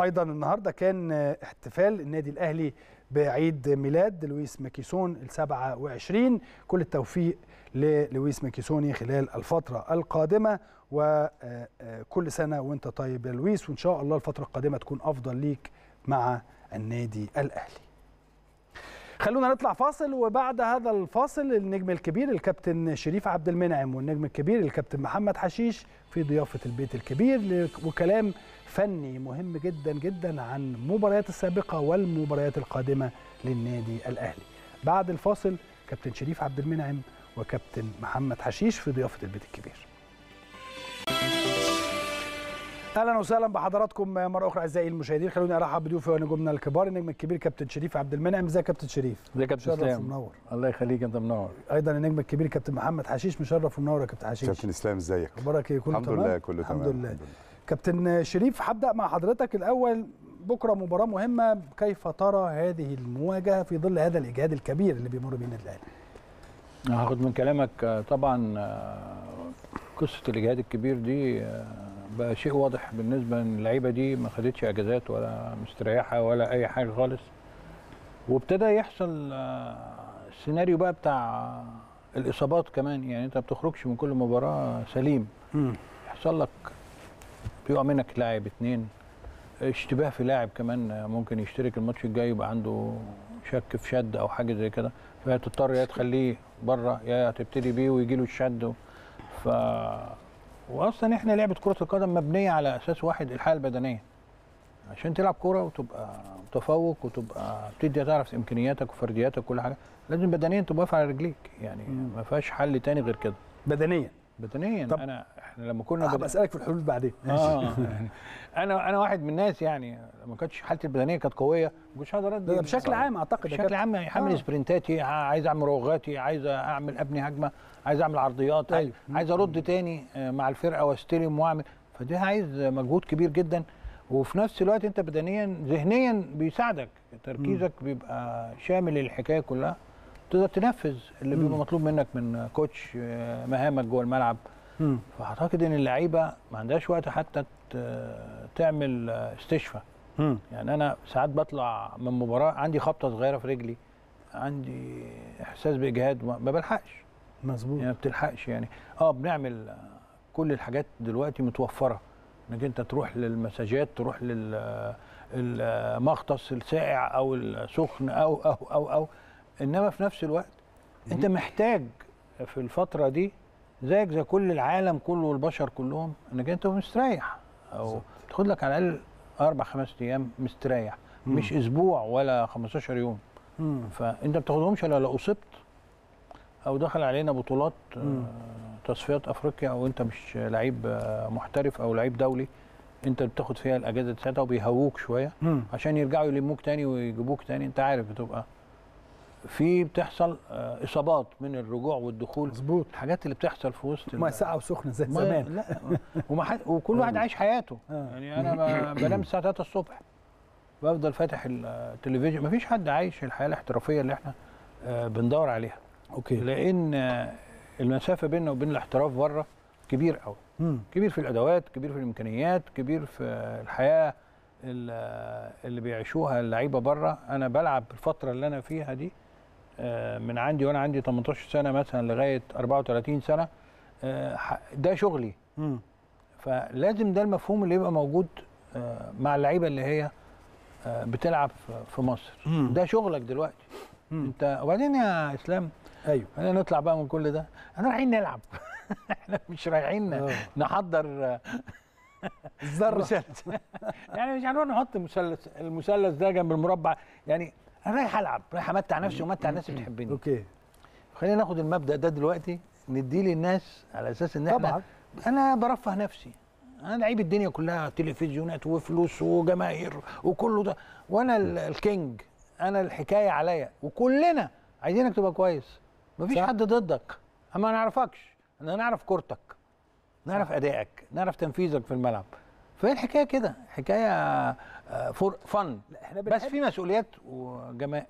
ايضا النهارده كان آه، احتفال النادي الاهلي بعيد ميلاد لويس ماكيسون ال 27 كل التوفيق للويس ميكيسوني خلال الفترة القادمة وكل سنة وانت طيب يا لويس وان شاء الله الفترة القادمة تكون أفضل ليك مع النادي الأهلي خلونا نطلع فاصل وبعد هذا الفاصل النجم الكبير الكابتن شريف عبد المنعم والنجم الكبير الكابتن محمد حشيش في ضيافة البيت الكبير وكلام فني مهم جدا جدا عن مباريات السابقة والمباريات القادمة للنادي الأهلي بعد الفاصل كابتن شريف عبد المنعم وكابتن محمد حشيش في ضيافه البيت الكبير اهلا وسهلا بحضراتكم مره اخرى اعزائي المشاهدين خلوني ارحب بضيوفي ونجومنا الكبار النجم الكبير كابتن شريف عبد المنعم ازيك كابتن شريف ازيك كابتن اسلام منور الله يخليك انت منور ايضا النجم الكبير كابتن محمد حشيش مشرف ومنور يا كابتن حشيش كابتن اسلام ازيك اخبارك ايه كله الحمد تمام الحمد لله كله الحمد تمام لله. الحمد لله كابتن شريف هبدا مع حضرتك الاول بكره مباراه مهمه كيف ترى هذه المواجهه في ظل هذا الاجهاد الكبير اللي بيمر به النادي الاهلي هاخد من كلامك آه، طبعا آه، قصه الاجهاد الكبير دي آه، بقى شيء واضح بالنسبه للعيبه دي ما خدتش اجازات ولا مستريحه ولا اي حاجه خالص وابتدى يحصل السيناريو بقى بتاع الاصابات كمان يعني انت ما بتخرجش من كل مباراه سليم يحصل لك بيقع منك لاعب اتنين اشتباه في لاعب كمان ممكن يشترك الماتش الجاي يبقى عنده شك في شد او حاجه زي كده فتضطر يا تخليه بره يا تبتدي بيه ويجي له الشد ف واصلا احنا لعبه كره القدم مبنيه على اساس واحد الحاله البدنيه عشان تلعب كوره وتبقى متفوق وتبقى بتدي تعرف امكانياتك وفردياتك وكل حاجه لازم بدنيا تبقى واقف على رجليك يعني ما فيهاش حل تاني غير كده بدنيا بدنيا انا احنا لما كنا آه بدأ... بسالك في الحلول بعدين آه،, آه،, اه يعني انا انا واحد من الناس يعني ما كانتش حالتي البدنيه كانت قويه ما كنتش هقدر ادي بشكل عام اعتقد بشكل عام يعني حامل آه. سبرنتاتي عايز اعمل روغاتي عايز اعمل ابني هجمه عايز اعمل عرضيات أيوه. عايز ارد تاني آه، مع الفرقه واستلم واعمل فده عايز مجهود كبير جدا وفي نفس الوقت انت بدنيا ذهنيا بيساعدك تركيزك بيبقى شامل الحكايه كلها تقدر تنفذ اللي بيبقى مطلوب منك من كوتش مهامك جوه الملعب فاعتقد ان اللعيبه ما عندهاش وقت حتى تعمل استشفاء يعني انا ساعات بطلع من مباراه عندي خبطه صغيره في رجلي عندي احساس باجهاد ما بلحقش مظبوط يعني ما بتلحقش يعني اه بنعمل كل الحاجات دلوقتي متوفره انك انت تروح للمساجات تروح لل المغطس الساقع او السخن او او او او انما في نفس الوقت انت محتاج في الفتره دي زيك زي كل العالم كله والبشر كلهم انك انت مستريح او تاخد لك على الاقل اربع خمس ايام مستريح مم. مش اسبوع ولا 15 يوم مم. فانت ما بتاخدهمش الا لو اصبت او دخل علينا بطولات آه، مم. تصفيات افريقيا او انت مش لعيب آه، محترف او لعيب دولي انت بتاخد فيها الاجازه ساعتها وبيهووك شويه مم. عشان يرجعوا يلموك تاني ويجيبوك تاني انت عارف بتبقى في بتحصل آه، اصابات من الرجوع والدخول مظبوط الحاجات اللي بتحصل في وسط ما ساقعه وسخنه زي زمان لا وكل واحد آه. عايش حياته آه. يعني انا بنام الساعه 3 الصبح بفضل فاتح التلفزيون مفيش حد عايش الحياه الاحترافيه اللي احنا بندور عليها اوكي لان المسافه بيننا وبين الاحتراف بره كبير قوي كبير في الادوات كبير في الامكانيات كبير في الحياه اللي بيعيشوها اللعيبه بره انا بلعب الفتره اللي انا فيها دي آه، من عندي وانا عندي 18 سنه مثلا لغايه 34 سنه آه، ده شغلي فلازم ده المفهوم اللي يبقى موجود آه، مع اللعيبه اللي هي بتلعب في مصر ده شغلك دلوقتي انت وبعدين يا اسلام ايوه خلينا نطلع بقى من كل ده احنا رايحين نلعب احنا مش رايحين نحضر الذره يعني مش هنروح نحط المثلث المثلث ده جنب المربع يعني انا رايح العب رايح امتع نفسي وامتع الناس اللي بتحبني اوكي خلينا ناخد المبدا ده دلوقتي نديه للناس على اساس ان طبعا احنا انا برفه نفسي انا لعيب الدنيا كلها تلفزيونات وفلوس وجماهير وكله ده وانا الكينج انا الحكايه عليا وكلنا عايزينك تبقى كويس مفيش صح. حد ضدك اما ما نعرفكش انا نعرف كورتك نعرف ادائك نعرف تنفيذك في الملعب فهي الحكايه كده حكايه فور آه، فن بس في مسؤوليات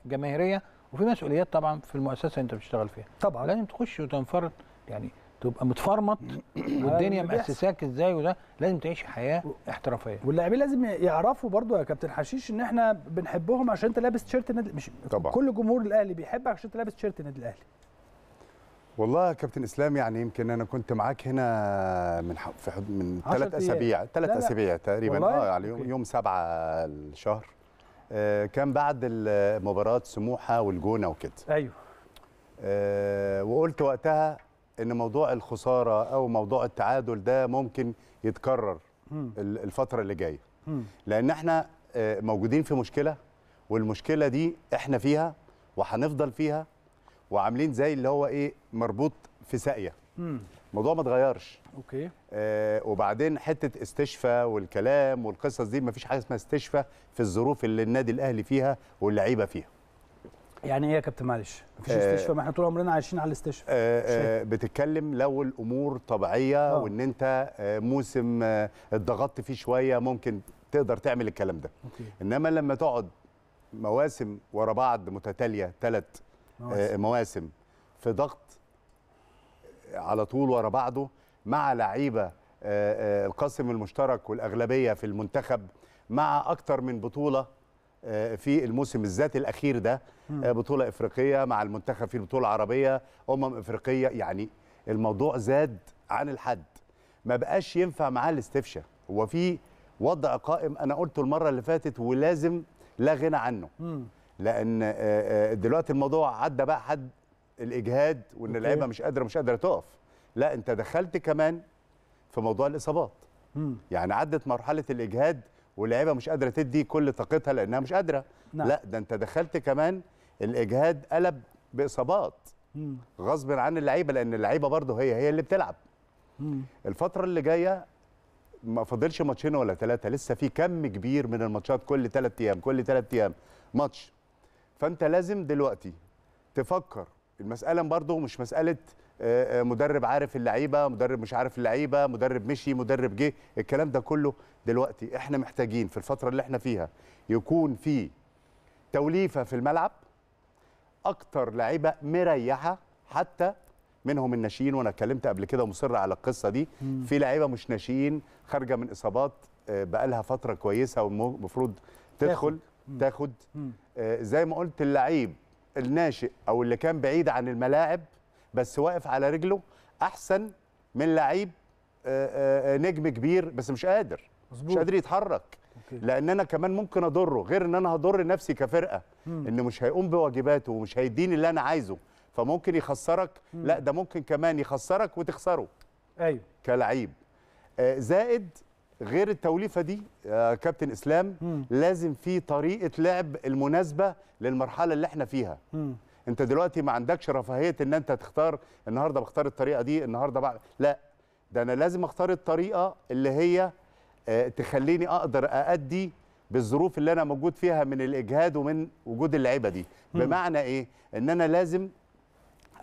جماهيريه وفي مسؤوليات طبعا في المؤسسه اللي انت بتشتغل فيها طبعا لازم تخش وتنفرد يعني تبقى متفرمط والدنيا مأسساك ازاي وده لازم تعيش حياه احترافيه واللاعبين لازم يعرفوا برضو يا كابتن حشيش ان احنا بنحبهم عشان انت لابس تيشيرت النادي مش طبعا. كل جمهور الاهلي بيحبك عشان انت لابس تيشيرت النادي الاهلي والله يا كابتن اسلام يعني يمكن انا كنت معاك هنا من في حد من ثلاث اسابيع ثلاث اسابيع تقريبا اه يعني يوم, يوم سبعة الشهر آه كان بعد مباراه سموحه والجونه وكده ايوه آه وقلت وقتها ان موضوع الخساره او موضوع التعادل ده ممكن يتكرر م. الفتره اللي جايه لان احنا آه، موجودين في مشكله والمشكله دي احنا فيها وهنفضل فيها وعاملين زي اللي هو ايه مربوط في ساقيه الموضوع ما اتغيرش اوكي آه وبعدين حته استشفاء والكلام والقصص دي ما فيش حاجه اسمها استشفاء في الظروف اللي النادي الاهلي فيها واللعيبه فيها يعني ايه يا كابتن معلش؟ مفيش آه استشفاء ما احنا طول عمرنا عايشين على الاستشفاء آه آه بتتكلم لو الامور طبيعيه آه. وان انت آه موسم آه اتضغطت فيه شويه ممكن تقدر تعمل الكلام ده أوكي. انما لما تقعد مواسم ورا بعض متتاليه ثلاث مواسم, آه، مواسم في ضغط آه، على طول ورا بعضه مع لعيبه آه، القاسم المشترك والاغلبيه في المنتخب مع اكتر من بطوله في الموسم الذات الاخير ده بطوله افريقيه مع المنتخب في البطوله العربيه امم افريقيه يعني الموضوع زاد عن الحد ما بقاش ينفع معاه الاستفشاء هو في وضع قائم انا قلته المره اللي فاتت ولازم لا غنى عنه لان آه، آه، دلوقتي الموضوع عدى بقى حد الاجهاد وان اللعيبه مش قادره مش قادره تقف لا انت دخلت كمان في موضوع الاصابات يعني عدت مرحله الاجهاد واللعيبه مش قادره تدي كل طاقتها لانها مش قادره نعم. لا ده انت دخلت كمان الاجهاد قلب باصابات غصب عن اللعيبه لان اللعيبه برضه هي هي اللي بتلعب مم. الفتره اللي جايه ما فاضلش ماتشين ولا ثلاثه لسه في كم كبير من الماتشات كل ثلاث ايام كل ثلاث ايام ماتش فانت لازم دلوقتي تفكر المساله برضه مش مساله آه، آه، مدرب عارف اللعيبه مدرب مش عارف اللعيبه مدرب مشي مدرب جه الكلام ده كله دلوقتي احنا محتاجين في الفتره اللي احنا فيها يكون في توليفه في الملعب اكتر لعيبه مريحه حتى منهم الناشئين وانا اتكلمت قبل كده ومصر على القصه دي مم. في لعيبه مش ناشئين خارجه من اصابات آه، بقالها فتره كويسه والمفروض تدخل تاخد آه، زي ما قلت اللعيب الناشئ او اللي كان بعيد عن الملاعب بس واقف على رجله احسن من لعيب آه، آه، نجم كبير بس مش قادر مش قادر يتحرك لان انا كمان ممكن اضره غير ان انا هضر نفسي كفرقه ان انه مش هيقوم بواجباته ومش هيديني اللي انا عايزه فممكن يخسرك لا ده ممكن كمان يخسرك وتخسره ايوه كلعيب زائد غير التوليفه دي يا آه، كابتن اسلام مم. لازم في طريقه لعب المناسبه للمرحله اللي احنا فيها مم. انت دلوقتي ما عندكش رفاهيه ان انت تختار النهارده بختار الطريقه دي النهارده بعد لا ده انا لازم اختار الطريقه اللي هي آه، تخليني اقدر اادي بالظروف اللي انا موجود فيها من الاجهاد ومن وجود اللعيبه دي مم. بمعنى ايه ان انا لازم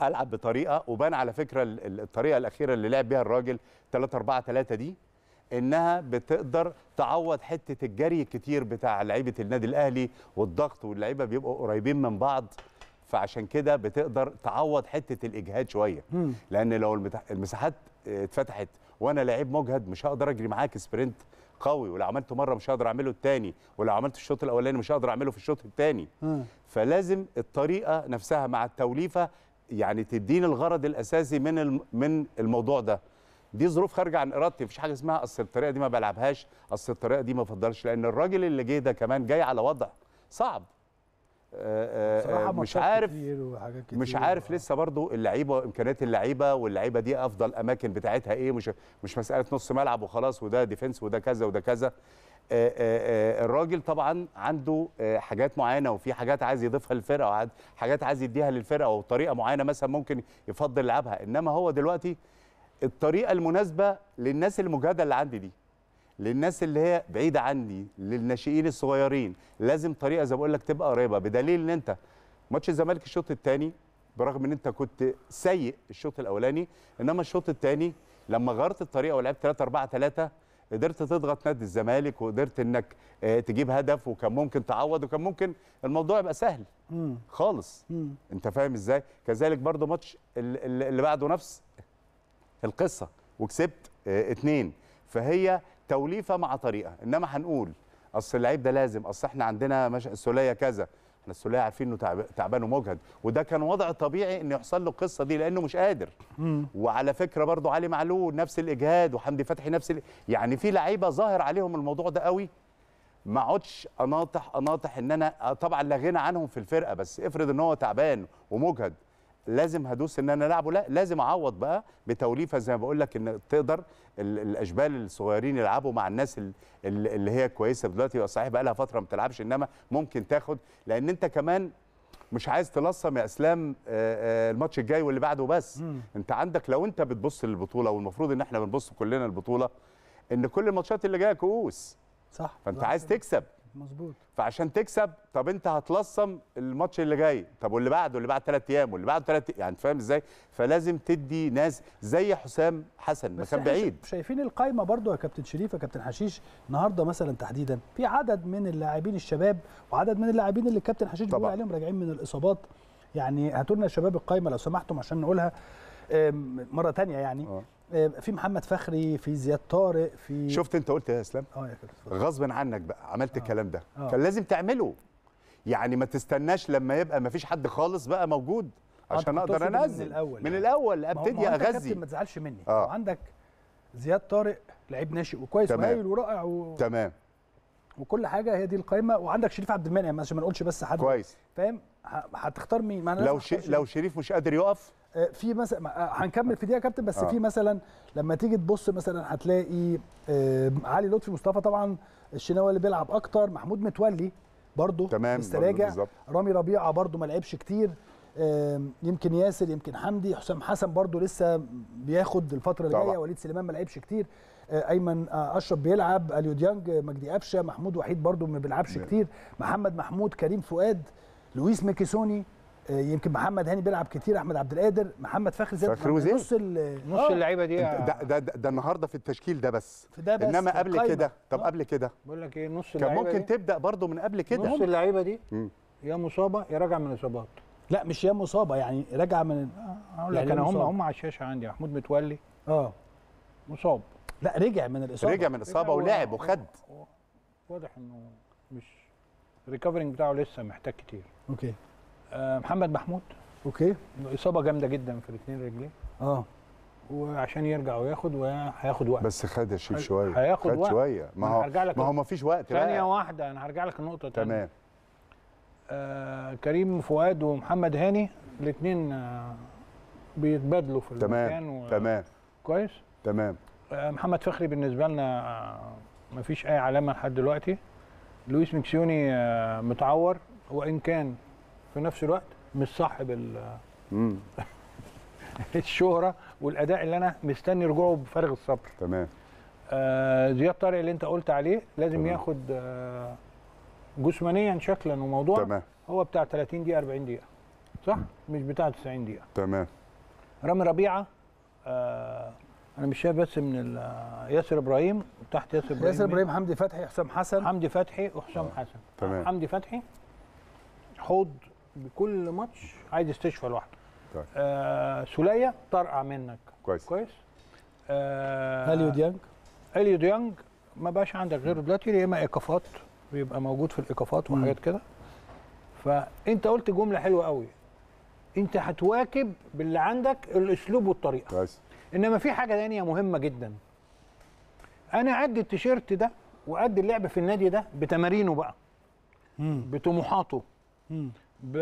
العب بطريقه وبان على فكره الطريقه الاخيره اللي لعب بيها الراجل 3 4 3 دي انها بتقدر تعوض حته الجري الكتير بتاع لعيبه النادي الاهلي والضغط واللعيبه بيبقوا قريبين من بعض فعشان كده بتقدر تعوض حته الاجهاد شويه لان لو المساحات اتفتحت وانا لعيب مجهد مش هقدر اجري معاك سبرنت قوي ولو عملته مره مش هقدر اعمله الثاني ولو عملت الشوط الاولاني مش هقدر اعمله في الشوط الثاني فلازم الطريقه نفسها مع التوليفه يعني تديني الغرض الاساسي من من الموضوع ده دي ظروف خارجه عن ارادتي مفيش حاجه اسمها اصل الطريقه دي ما بلعبهاش اصل الطريقه دي ما بفضلش لان الراجل اللي جه ده كمان جاي على وضع صعب آآ آه، آه، آه، كتير مش عارف مش عارف لسه برضو اللعيبه امكانيات اللعيبه واللعيبه دي افضل اماكن بتاعتها ايه مش مش مساله نص ملعب وخلاص وده ديفنس وده كذا وده كذا الراجل طبعا عنده حاجات معينه وفي حاجات عايز يضيفها للفرقه وحاجات عايز يديها للفرقه وطريقه معينه مثلا ممكن يفضل يلعبها انما هو دلوقتي الطريقه المناسبه للناس المجهده اللي عندي دي للناس اللي هي بعيده عني للناشئين الصغيرين لازم طريقه زي ما بقول لك تبقى قريبه بدليل ان انت ماتش الزمالك الشوط الثاني برغم ان انت كنت سيء الشوط الاولاني انما الشوط الثاني لما غيرت الطريقه ولعبت 3 4 3 قدرت تضغط نادي الزمالك وقدرت انك آه، تجيب هدف وكان ممكن تعوض وكان ممكن الموضوع يبقى سهل خالص انت فاهم ازاي كذلك برضو ماتش اللي بعده نفس القصه وكسبت آه، اتنين فهي توليفه مع طريقه انما هنقول اصل اللعيب ده لازم اصل احنا عندنا مش... السوليه كذا احنا السوليه عارفين انه تعب... تعبان ومجهد وده كان وضع طبيعي ان يحصل له القصه دي لانه مش قادر مم. وعلى فكره برضو علي معلول نفس الاجهاد وحمدي فتحي نفس ال... يعني في لعيبه ظاهر عليهم الموضوع ده قوي ما اقعدش اناطح اناطح ان انا طبعا لا غنى عنهم في الفرقه بس افرض ان هو تعبان ومجهد لازم هدوس ان انا العبه لا لازم اعوض بقى بتوليفه زي ما بقول لك ان تقدر الاشبال الصغيرين يلعبوا مع الناس اللي هي كويسه دلوقتي صحيح بقى لها فتره ما بتلعبش انما ممكن تاخد لان انت كمان مش عايز تلصم يا اسلام الماتش الجاي واللي بعده بس م. انت عندك لو انت بتبص للبطوله والمفروض ان احنا بنبص كلنا البطوله ان كل الماتشات اللي جايه كؤوس صح فانت صح. عايز تكسب مظبوط فعشان تكسب طب انت هتلصم الماتش اللي جاي طب واللي بعده واللي بعد ثلاث ايام واللي بعده ثلاث يعني فاهم ازاي فلازم تدي ناس زي حسام حسن ما كان بعيد شايفين القايمه برضو يا كابتن شريف يا كابتن حشيش النهارده مثلا تحديدا في عدد من اللاعبين الشباب وعدد من اللاعبين اللي كابتن حشيش بيقول عليهم راجعين من الاصابات يعني هاتوا لنا شباب القايمه لو سمحتم عشان نقولها مره ثانيه يعني أوه. آه، في محمد فخري في زياد طارق في شفت انت قلت إيه يا اسلام اه يا كابتن غصب عنك بقى عملت آه. الكلام ده آه. كان لازم تعمله يعني ما تستناش لما يبقى ما فيش حد خالص بقى موجود آه، عشان اقدر انزل من الاول من الاول ابتدي اغذي ما تزعلش مني آه. عندك زياد طارق لعيب ناشئ وكويس وهايل ورائع و... تمام وكل حاجه هي دي القايمه وعندك شريف عبد المنعم عشان ما نقولش بس حد كويس فاهم هتختار مين لو ش... لو شريف مش قادر يقف آه، في مثلا آه، هنكمل في دي يا كابتن بس آه. في مثلا لما تيجي تبص مثلا هتلاقي آه، علي لطفي مصطفى طبعا الشناوي اللي بيلعب اكتر محمود متولي برضو تمام مستراجع رامي ربيعه برضو ما لعبش كتير يمكن ياسر يمكن حمدي حسام حسن برضو لسه بياخد الفتره اللي جايه وليد سليمان ما لعبش كتير ايمن اشرف بيلعب اليو ديانج مجدي قفشه محمود وحيد برضو ما بيلعبش كتير محمد محمود كريم فؤاد لويس ميكيسوني آه، يمكن محمد هاني بيلعب كتير احمد عبد القادر محمد فخري زي فخري وزين نص نص آه. اللعيبه دي آه. ده, ده ده النهارده في التشكيل ده بس, في ده بس انما قبل كده طب قبل كده بقول لك ايه نص اللعيبه كان ممكن دي. تبدا برضو من قبل كده نص اللعيبه دي يا مصابه يا راجع من اصابات لا مش يا مصابه يعني راجع من اقول لك يعني انا هم هم على الشاشه عندي محمود متولي اه مصاب لا رجع من الاصابه رجع من الاصابه ولعب وخد واضح انه مش ريكفرينج بتاعه لسه محتاج كتير اوكي آه، محمد محمود اوكي اصابه جامده جدا في الاثنين رجلين اه وعشان يرجع وياخد وهياخد وقت بس خد يا شيف شويه هياخد خد وقت شويه ما هو ما هو ما فيش وقت بقى ثانيه واحده انا هرجع لك النقطه تانية. تمام آه كريم فؤاد ومحمد هاني الاثنين آه بيتبادلوا في تمام المكان و... تمام كويس تمام آه محمد فخري بالنسبه لنا آه ما فيش اي علامه لحد دلوقتي لويس مكسيوني آه متعور وان كان في نفس الوقت مش صاحب الشهره والاداء اللي انا مستني رجوعه بفارغ الصبر تمام آه زياد طارق اللي انت قلت عليه لازم تمام. ياخد آه جسمانيا شكلا وموضوع تمام. هو بتاع 30 دقيقه 40 دقيقه صح مش بتاع 90 دقيقه تمام رامي ربيعه آه انا مش شايف بس من آه، ياسر ابراهيم تحت ياسر ابراهيم ياسر ابراهيم حمدي فتحي حسام حسن حمدي فتحي وحسام آه. حسن تمام حمدي فتحي حوض بكل ماتش عايز يستشفى لوحده طيب آه سوليه طرقع منك كويس كويس آه اليو ديانج اليو ديانج ما بقاش عندك غيره دلوقتي يا اما ايقافات بيبقى موجود في الايقافات وحاجات كده فانت قلت جمله حلوه قوي انت هتواكب باللي عندك الاسلوب والطريقه كويس انما في حاجه ثانيه مهمه جدا انا قد التيشيرت ده وقد اللعب في النادي ده بتمارينه بقى مم. بطموحاته مم. ب...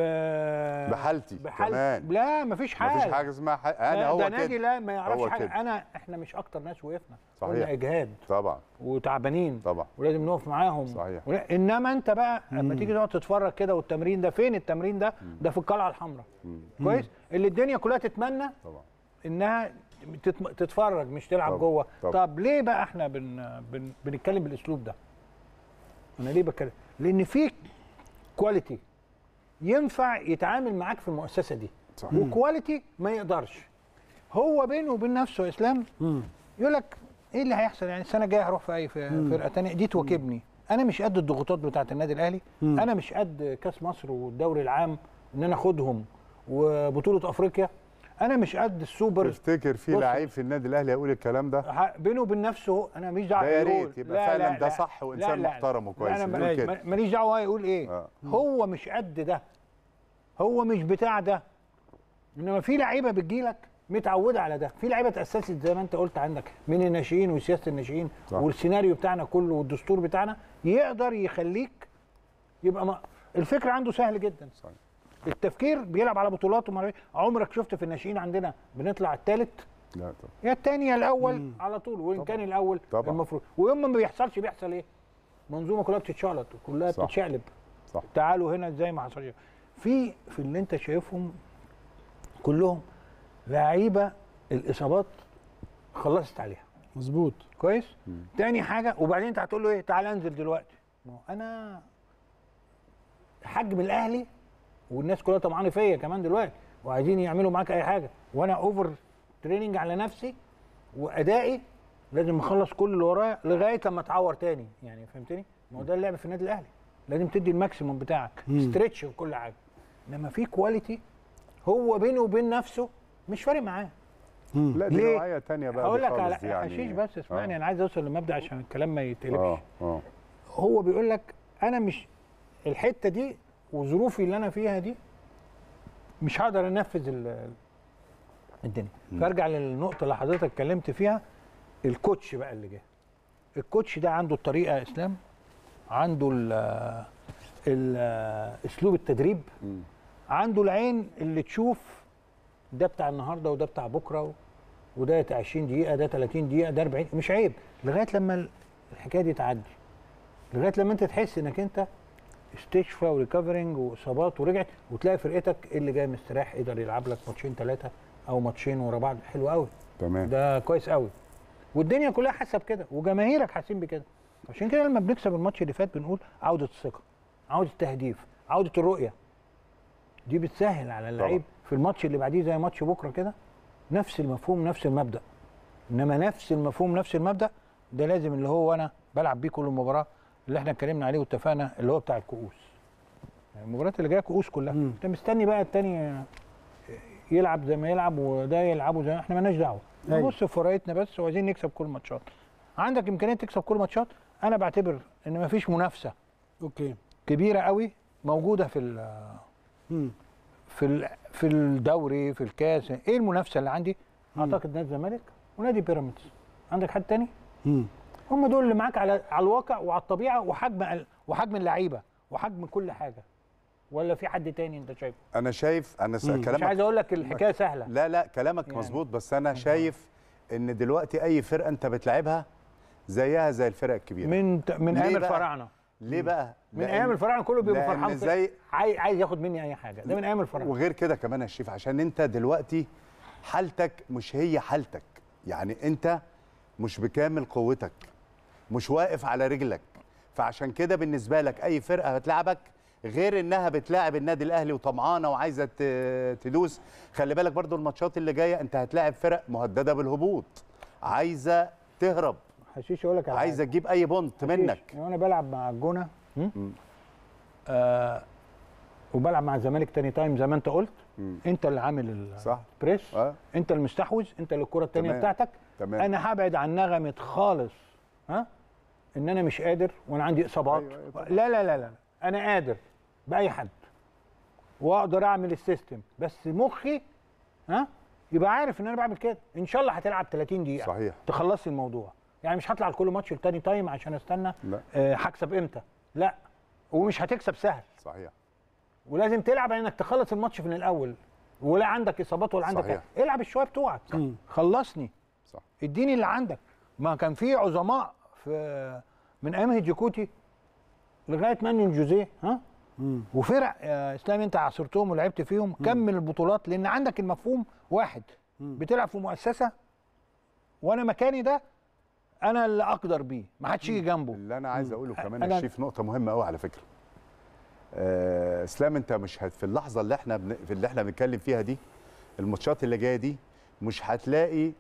بحالتي بحال... كمان لا مفيش حاجه مفيش حاجه اسمها حاجة. انا هو ده نادي لا ما يعرفش حاجه كده. انا احنا مش اكتر ناس وقفنا صحيح كنا اجهاد طبعا وتعبانين طبعا ولازم نقف معاهم صحيح ول... انما انت بقى لما تيجي تقعد تتفرج كده والتمرين ده فين التمرين ده مم. ده في القلعه الحمراء كويس اللي الدنيا كلها تتمنى طبعا انها تتم... تتفرج مش تلعب طبعا. جوه طبعا. طب ليه بقى احنا بن... بن... بنتكلم بالاسلوب ده انا ليه بتكلم لان في كواليتي ينفع يتعامل معاك في المؤسسه دي صح. وكواليتي ما يقدرش هو بينه وبين نفسه اسلام يقول لك ايه اللي هيحصل يعني السنه الجايه هروح في اي فرقه ثانيه دي تواكبني انا مش قد الضغوطات بتاعه النادي الاهلي انا مش قد كاس مصر والدوري العام ان انا اخدهم وبطوله افريقيا انا مش قد السوبر تفتكر في لعيب في النادي الاهلي هيقول الكلام ده بينه وبين نفسه انا ماليش دعوه يا ريت يبقى لا فعلا لا ده صح وانسان لا محترم وكويس انا ماليش دعوه هيقول ايه آه. هو مش قد ده هو مش بتاع ده انما في لعيبه بتجيلك متعوده على ده في لعيبه تاسست زي ما انت قلت عندك من الناشئين وسياسه الناشئين والسيناريو بتاعنا كله والدستور بتاعنا يقدر يخليك يبقى ما الفكره عنده سهل جدا صحيح. التفكير بيلعب على بطولات مرة عمرك شفت في الناشئين عندنا بنطلع الثالث لا طبعا يا الثاني يا الاول مم. على طول وان طبعا. كان الاول طبعا. المفروض ويوم ما بيحصلش بيحصل ايه منظومه كلها بتتشعلط كلها صح. صح. تعالوا هنا ازاي ما حصلش في في اللي انت شايفهم كلهم لعيبه الاصابات خلصت عليها مظبوط كويس مم. تاني حاجه وبعدين انت هتقول له ايه تعال انزل دلوقتي ما انا حجم الاهلي والناس كلها طمعانه فيا كمان دلوقتي وعايزين يعملوا معاك اي حاجه وانا اوفر تريننج على نفسي وادائي لازم اخلص كل اللي ورايا لغايه لما اتعور تاني يعني فهمتني؟ ما هو ده اللعب في النادي الاهلي لازم تدي الماكسيموم بتاعك ستريتش وكل حاجه انما في كواليتي هو بينه وبين نفسه مش فارق معاه لا دي نوعيه ثانيه بقى هقول لك على يعني حشيش بس اسمعني آه. انا عايز اوصل للمبدا عشان الكلام ما يتقلبش آه. آه. هو بيقول لك انا مش الحته دي وظروفي اللي انا فيها دي مش هقدر انفذ الدنيا فارجع للنقطه اللي حضرتك اتكلمت فيها الكوتش بقى اللي جه الكوتش ده عنده الطريقه يا اسلام عنده ال اسلوب التدريب م. عنده العين اللي تشوف ده بتاع النهارده وده بتاع بكره وده 20 دقيقه ده 30 دقيقه ده 40 مش عيب لغايه لما الحكايه دي تعدي لغايه لما انت تحس انك انت استشفى وريكفرنج واصابات ورجعت وتلاقي فرقتك اللي جاي مستريح يقدر يلعب لك ماتشين ثلاثه او ماتشين ورا بعض حلو قوي تمام ده كويس قوي والدنيا كلها حاسه بكده وجماهيرك حاسين بكده عشان كده لما بنكسب الماتش اللي فات بنقول عوده الثقه عوده التهديف عوده الرؤيه دي بتسهل على اللعيب في الماتش اللي بعديه زي ماتش بكره كده نفس المفهوم نفس المبدا انما نفس المفهوم نفس المبدا ده لازم اللي هو انا بلعب بيه كل مباراه اللي احنا اتكلمنا عليه واتفقنا اللي هو بتاع الكؤوس يعني المباريات اللي جايه كؤوس كلها انت مستني بقى التاني يلعب زي ما يلعب وده يلعبه زي ما احنا مالناش دعوه أيوه. نبص في فرقتنا بس وعايزين نكسب كل ماتشات عندك امكانيه تكسب كل ماتشات انا بعتبر ان مفيش منافسه اوكي كبيره قوي موجوده في ال في ال في الدوري في الكاس ايه المنافسه اللي عندي اعتقد نادي الزمالك ونادي بيراميدز عندك حد تاني مم. هم دول اللي معاك على على الواقع وعلى الطبيعه وحجم وحجم اللعيبه وحجم كل حاجه ولا في حد تاني انت شايفه انا شايف انا س... كلامك مش عايز اقول لك الحكايه سهله لا لا كلامك يعني. مظبوط بس انا شايف ان دلوقتي اي فرقه انت بتلعبها زيها زي الفرق الكبيره من من ايام الفراعنه ليه بقى؟ من ايام الفراعنه كله بيبقى فرحان زي عايز ياخد مني اي حاجه ده من ايام الفراعنه وغير كده كمان يا شريف عشان انت دلوقتي حالتك مش هي حالتك يعني انت مش بكامل قوتك مش واقف على رجلك فعشان كده بالنسبه لك اي فرقه هتلعبك غير انها بتلاعب النادي الاهلي وطمعانه وعايزه تدوس خلي بالك برضو الماتشات اللي جايه انت هتلاعب فرق مهدده بالهبوط عايزه تهرب حشيش اقول لك عايزه تجيب اي بونت منك يعني انا بلعب مع الجونه آه وبلعب مع الزمالك تاني تايم زي ما انت قلت مم. انت اللي عامل البريس آه. انت المستحوذ انت اللي الكره الثانيه بتاعتك تمام. انا هبعد عن نغمه خالص ها ان انا مش قادر وانا عندي اصابات أيوة أيوة. لا لا لا لا انا قادر باي حد واقدر اعمل السيستم بس مخي ها يبقى عارف ان انا بعمل كده ان شاء الله هتلعب 30 دقيقه صحيح تخلصي الموضوع يعني مش هطلع لكل ماتش لتاني تايم عشان استنى آه، هكسب آه امتى لا ومش هتكسب سهل صحيح ولازم تلعب انك تخلص الماتش من الاول ولا عندك اصابات ولا عندك صحيح. العب الشويه بتوعك خلصني صح اديني اللي عندك ما كان في عظماء في من ايام هيجيكوتي لغايه مانيون جوزيه ها وفرق يا آه، اسلام انت عاصرتهم ولعبت فيهم كم من البطولات لان عندك المفهوم واحد بتلعب في مؤسسه وانا مكاني ده انا اللي اقدر بيه ما حدش يجي جنبه اللي انا عايز اقوله كمان يا شريف نقطه مهمه قوي على فكره آه اسلام انت مش في اللحظه اللي احنا بن... في اللي احنا بنتكلم فيها دي الماتشات اللي جايه دي مش هتلاقي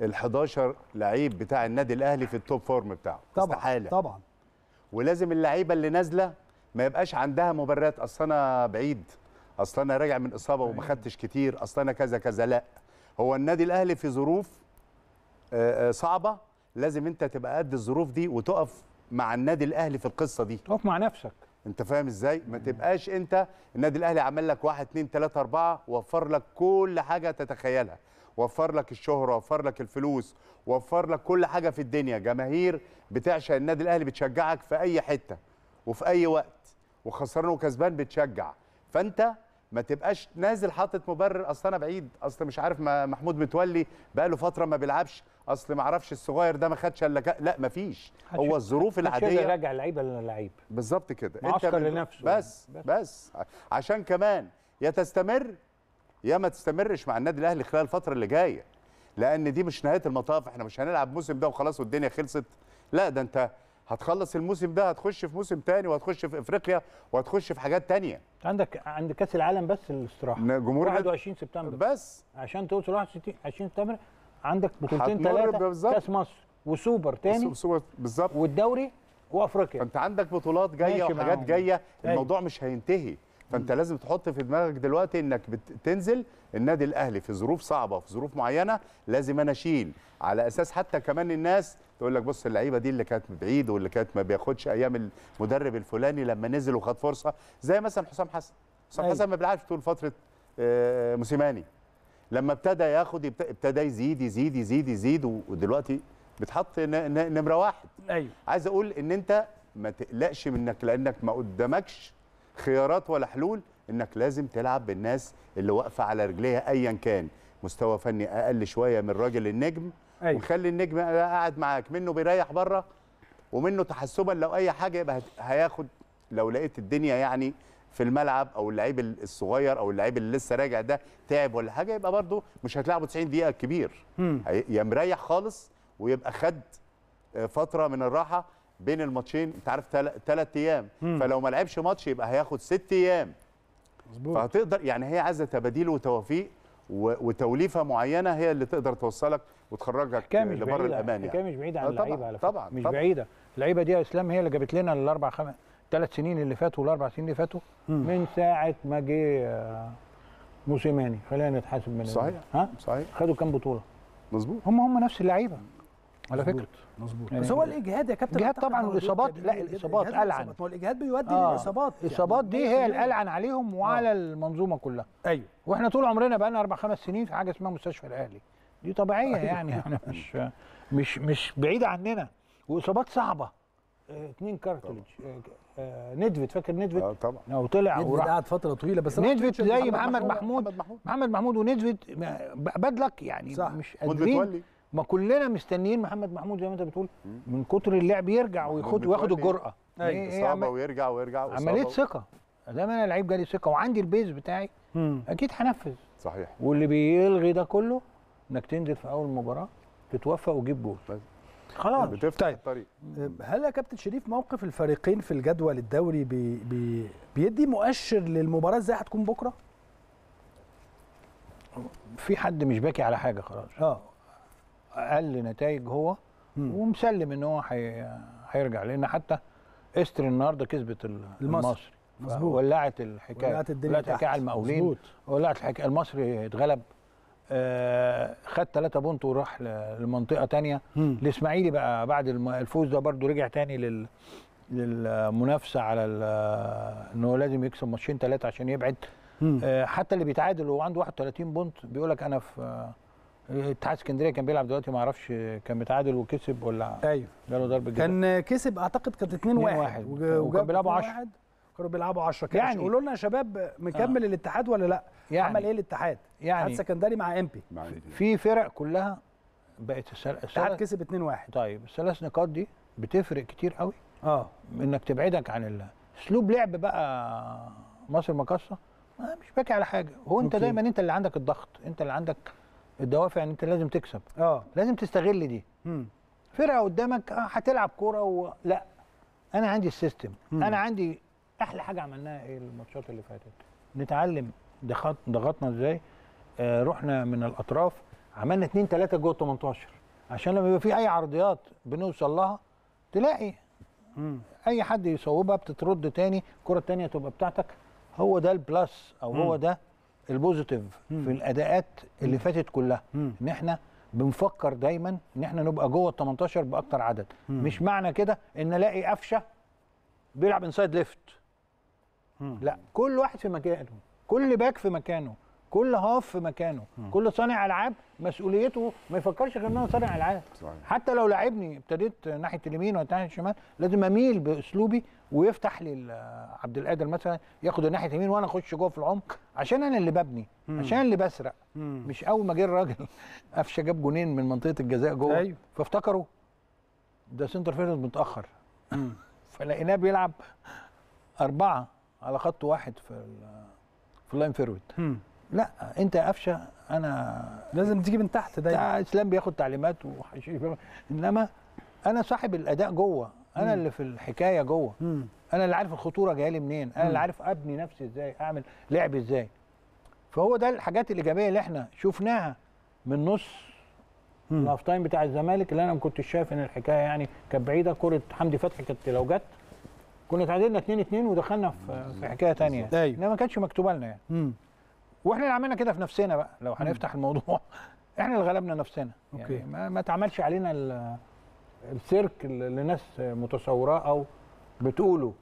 ال 11 لعيب بتاع النادي الاهلي في التوب فورم بتاعه طبعا استحاله طبعا ولازم اللعيبه اللي نازله ما يبقاش عندها مبررات اصل انا بعيد اصل انا راجع من اصابه وما أيوة. خدتش كتير اصل انا كذا كذا لا هو النادي الاهلي في ظروف آه، آه، صعبه لازم انت تبقى قد الظروف دي وتقف مع النادي الاهلي في القصه دي تقف مع نفسك انت فاهم ازاي ما تبقاش انت النادي الاهلي عمل لك 1 2 3 4 وفر لك كل حاجه تتخيلها وفر لك الشهره وفر لك الفلوس وفر لك كل حاجه في الدنيا جماهير بتعشق النادي الاهلي بتشجعك في اي حته وفي اي وقت وخسران وكسبان بتشجع فانت ما تبقاش نازل حاطط مبرر اصل انا بعيد اصل مش عارف محمود متولي بقاله فتره ما بيلعبش اصل ما اعرفش الصغير ده ما خدش الا لا ما فيش هو الظروف العاديه راجع لعيبه للعيب بالظبط كده انت لنفسه بس, بس بس عشان كمان يا تستمر يا ما تستمرش مع النادي الاهلي خلال الفتره اللي جايه لان دي مش نهايه المطاف احنا مش هنلعب موسم ده وخلاص والدنيا خلصت لا ده انت هتخلص الموسم ده هتخش في موسم تاني وهتخش في افريقيا وهتخش في حاجات تانية عندك عند كاس العالم بس الاستراحه جمهور 21 سبتمبر بس عشان توصل 21 سبتمبر عندك بطولتين ثلاثه كاس مصر وسوبر تاني بالظبط والدوري وافريقيا انت عندك بطولات جايه وحاجات جايه طيب. الموضوع مش هينتهي فانت لازم تحط في دماغك دلوقتي انك بتنزل النادي الاهلي في ظروف صعبه في ظروف معينه لازم انا اشيل على اساس حتى كمان الناس تقول لك بص اللعيبه دي اللي كانت بعيد واللي كانت ما بياخدش ايام المدرب الفلاني لما نزل وخد فرصه زي مثلا حسام حسن حسام أيوة. حسن ما بيلعبش طول فتره آه، موسيماني لما ابتدى ياخد ابتدى يزيد يزيد يزيد يزيد ودلوقتي بتحط نمره واحد ايوه عايز اقول ان انت ما تقلقش منك لانك ما قدامكش خيارات ولا حلول انك لازم تلعب بالناس اللي واقفه على رجليها ايا كان مستوى فني اقل شويه من راجل النجم أيوة. وخلي النجم قاعد معاك منه بيريح بره ومنه تحسبا لو اي حاجه يبقى هياخد لو لقيت الدنيا يعني في الملعب او اللعيب الصغير او اللعيب اللي لسه راجع ده تعب ولا حاجه يبقى برده مش هتلعبه 90 دقيقه كبير يا مريح خالص ويبقى خد آه، فتره من الراحه بين الماتشين انت عارف ثلاث ايام فلو ما لعبش ماتش يبقى هياخد ست ايام مظبوط فهتقدر يعني هي عايزه تباديل وتوافيق وتوليفه معينه هي اللي تقدر توصلك وتخرجك لبر الامان يعني مش بعيده عن اللعيبه على فكره طبعا مش طبعًا. بعيده اللعيبه دي يا اسلام هي اللي جابت لنا الاربع خمس ثلاث سنين اللي فاتوا والاربع سنين اللي فاتوا من ساعه ما جه آه، موسيماني خلينا نتحاسب من صحيح ها صحيح خدوا كام بطوله مظبوط هم هم نفس اللعيبه على فكره مظبوط يعني بس هو الاجهاد يا كابتن الاجهاد طبعا والاصابات لا الاصابات العن ما هو الاجهاد بيودي آه للاصابات الاصابات يعني دي هي الالعن عليهم آه. وعلى آه. المنظومه كلها ايوه واحنا طول عمرنا بقى لنا اربع خمس سنين في حاجه اسمها مستشفى الاهلي دي طبيعيه أيوه. يعني احنا يعني مش مش مش بعيده عننا واصابات صعبه اثنين آه، كارتلج آه، ندفت فاكر ندفت اه طبعا هو طلع وراح قعد فتره طويله بس ندفت زي محمد محمود محمد محمود وندفت بدلك يعني صح. مش قادرين ما كلنا مستنيين محمد محمود زي ما انت بتقول من كتر اللعب يرجع وياخد وياخد الجرأه أيوة، إيه، إيه، اصابه ويرجع ويرجع عمليه ثقه دايما انا لعيب جالي ثقه وعندي البيز بتاعي مم. اكيد هنفذ صحيح واللي بيلغي ده كله انك تنزل في اول مباراه تتوفق وتجيب جول خلاص بتفتح طيب. الطريق هل يا كابتن شريف موقف الفريقين في الجدول الدوري بي بي بيدي مؤشر للمباراه ازاي هتكون بكره؟ في حد مش باكي على حاجه خلاص اه اقل نتائج هو ومسلم ان هو هيرجع لان حتى استري النهارده كسبت المصري مظبوط ولعت الحكايه ولعت الدنيا ولعت الحكايه على المقاولين مظبوط ولعت الحكايه المصري اتغلب آه خد ثلاثة بونت وراح لمنطقه ثانيه الاسماعيلي بقى بعد الفوز ده برده رجع ثاني لل للمنافسه على ان هو لازم يكسب ماتشين ثلاثه عشان يبعد آه حتى اللي بيتعادل وعنده عنده 31 بونت بيقول لك انا في اتحاد اسكندريه كان بيلعب دلوقتي ما اعرفش كان متعادل وكسب ولا ايوه جاله ضربه جزاء كان كسب اعتقد كانت 2 1 وكان بيلعبوا 10 كانوا بيلعبوا 10 كده يعني قولوا لنا يا شباب مكمل آه. الاتحاد ولا لا يعني عمل ايه الاتحاد يعني اتحاد سكندري مع امبي في فرق كلها بقت السل... الاتحاد كسب 2 1 طيب الثلاث نقاط دي بتفرق كتير قوي اه انك تبعدك عن اسلوب لعب بقى مصر مقصه مش باكي على حاجه هو انت دايما انت اللي عندك الضغط انت اللي عندك الدوافع ان انت لازم تكسب اه لازم تستغل دي فرقه قدامك آه، هتلعب كوره و... لا انا عندي السيستم مم. انا عندي احلى حاجه عملناها ايه الماتشات اللي فاتت نتعلم ضغطنا ازاي آه رحنا من الاطراف عملنا 2 3 جوه 18 عشان لما يبقى في اي عرضيات بنوصل لها تلاقي مم. اي حد يصوبها بتترد تاني الكره التانيه تبقى بتاعتك هو ده البلس او مم. هو ده البوزيتيف في الاداءات اللي فاتت كلها ان احنا بنفكر دايما ان احنا نبقى جوه ال 18 باكتر عدد مش معنى كده ان الاقي قفشه بيلعب انسايد ليفت لا كل واحد في مكانه كل باك في مكانه كل هاف في مكانه مم. كل صانع العاب مسؤوليته ما يفكرش غير ان انا صانع العاب صحيح. حتى لو لاعبني ابتديت ناحيه اليمين ولا ناحيه الشمال لازم اميل باسلوبي ويفتح لي عبد القادر مثلا ياخد الناحيه اليمين وانا اخش جوه في العمق عشان انا اللي ببني عشان اللي بسرق مش اول ما جه الراجل قفشه جاب جونين من منطقه الجزاء جوه أيوه. فافتكروا ده سنتر فيرنس متاخر فلقيناه بيلعب اربعه على خط واحد في في اللاين فيرود لا انت يا قفشه انا لازم تيجي من تحت دايما اسلام بياخد تعليمات وحشيش انما انا صاحب الاداء جوه انا اللي في الحكايه جوه مم. انا اللي عارف الخطوره جايه لي منين انا مم. اللي عارف ابني نفسي ازاي اعمل لعب ازاي فهو ده الحاجات الايجابيه اللي احنا شفناها من نص الهاف تايم بتاع الزمالك اللي انا ما كنتش شايف ان الحكايه يعني كانت بعيده كره حمدي فتحي كانت لو جت كنا اتعادلنا 2 2 ودخلنا في حكايه ثانيه أيوه. انما ما كانتش مكتوبه لنا يعني مم. واحنا اللي عملنا كده في نفسنا بقى لو هنفتح الموضوع احنا اللي غلبنا نفسنا يعني أوكي. ما اتعملش علينا السيرك اللي ناس متصوراه او بتقوله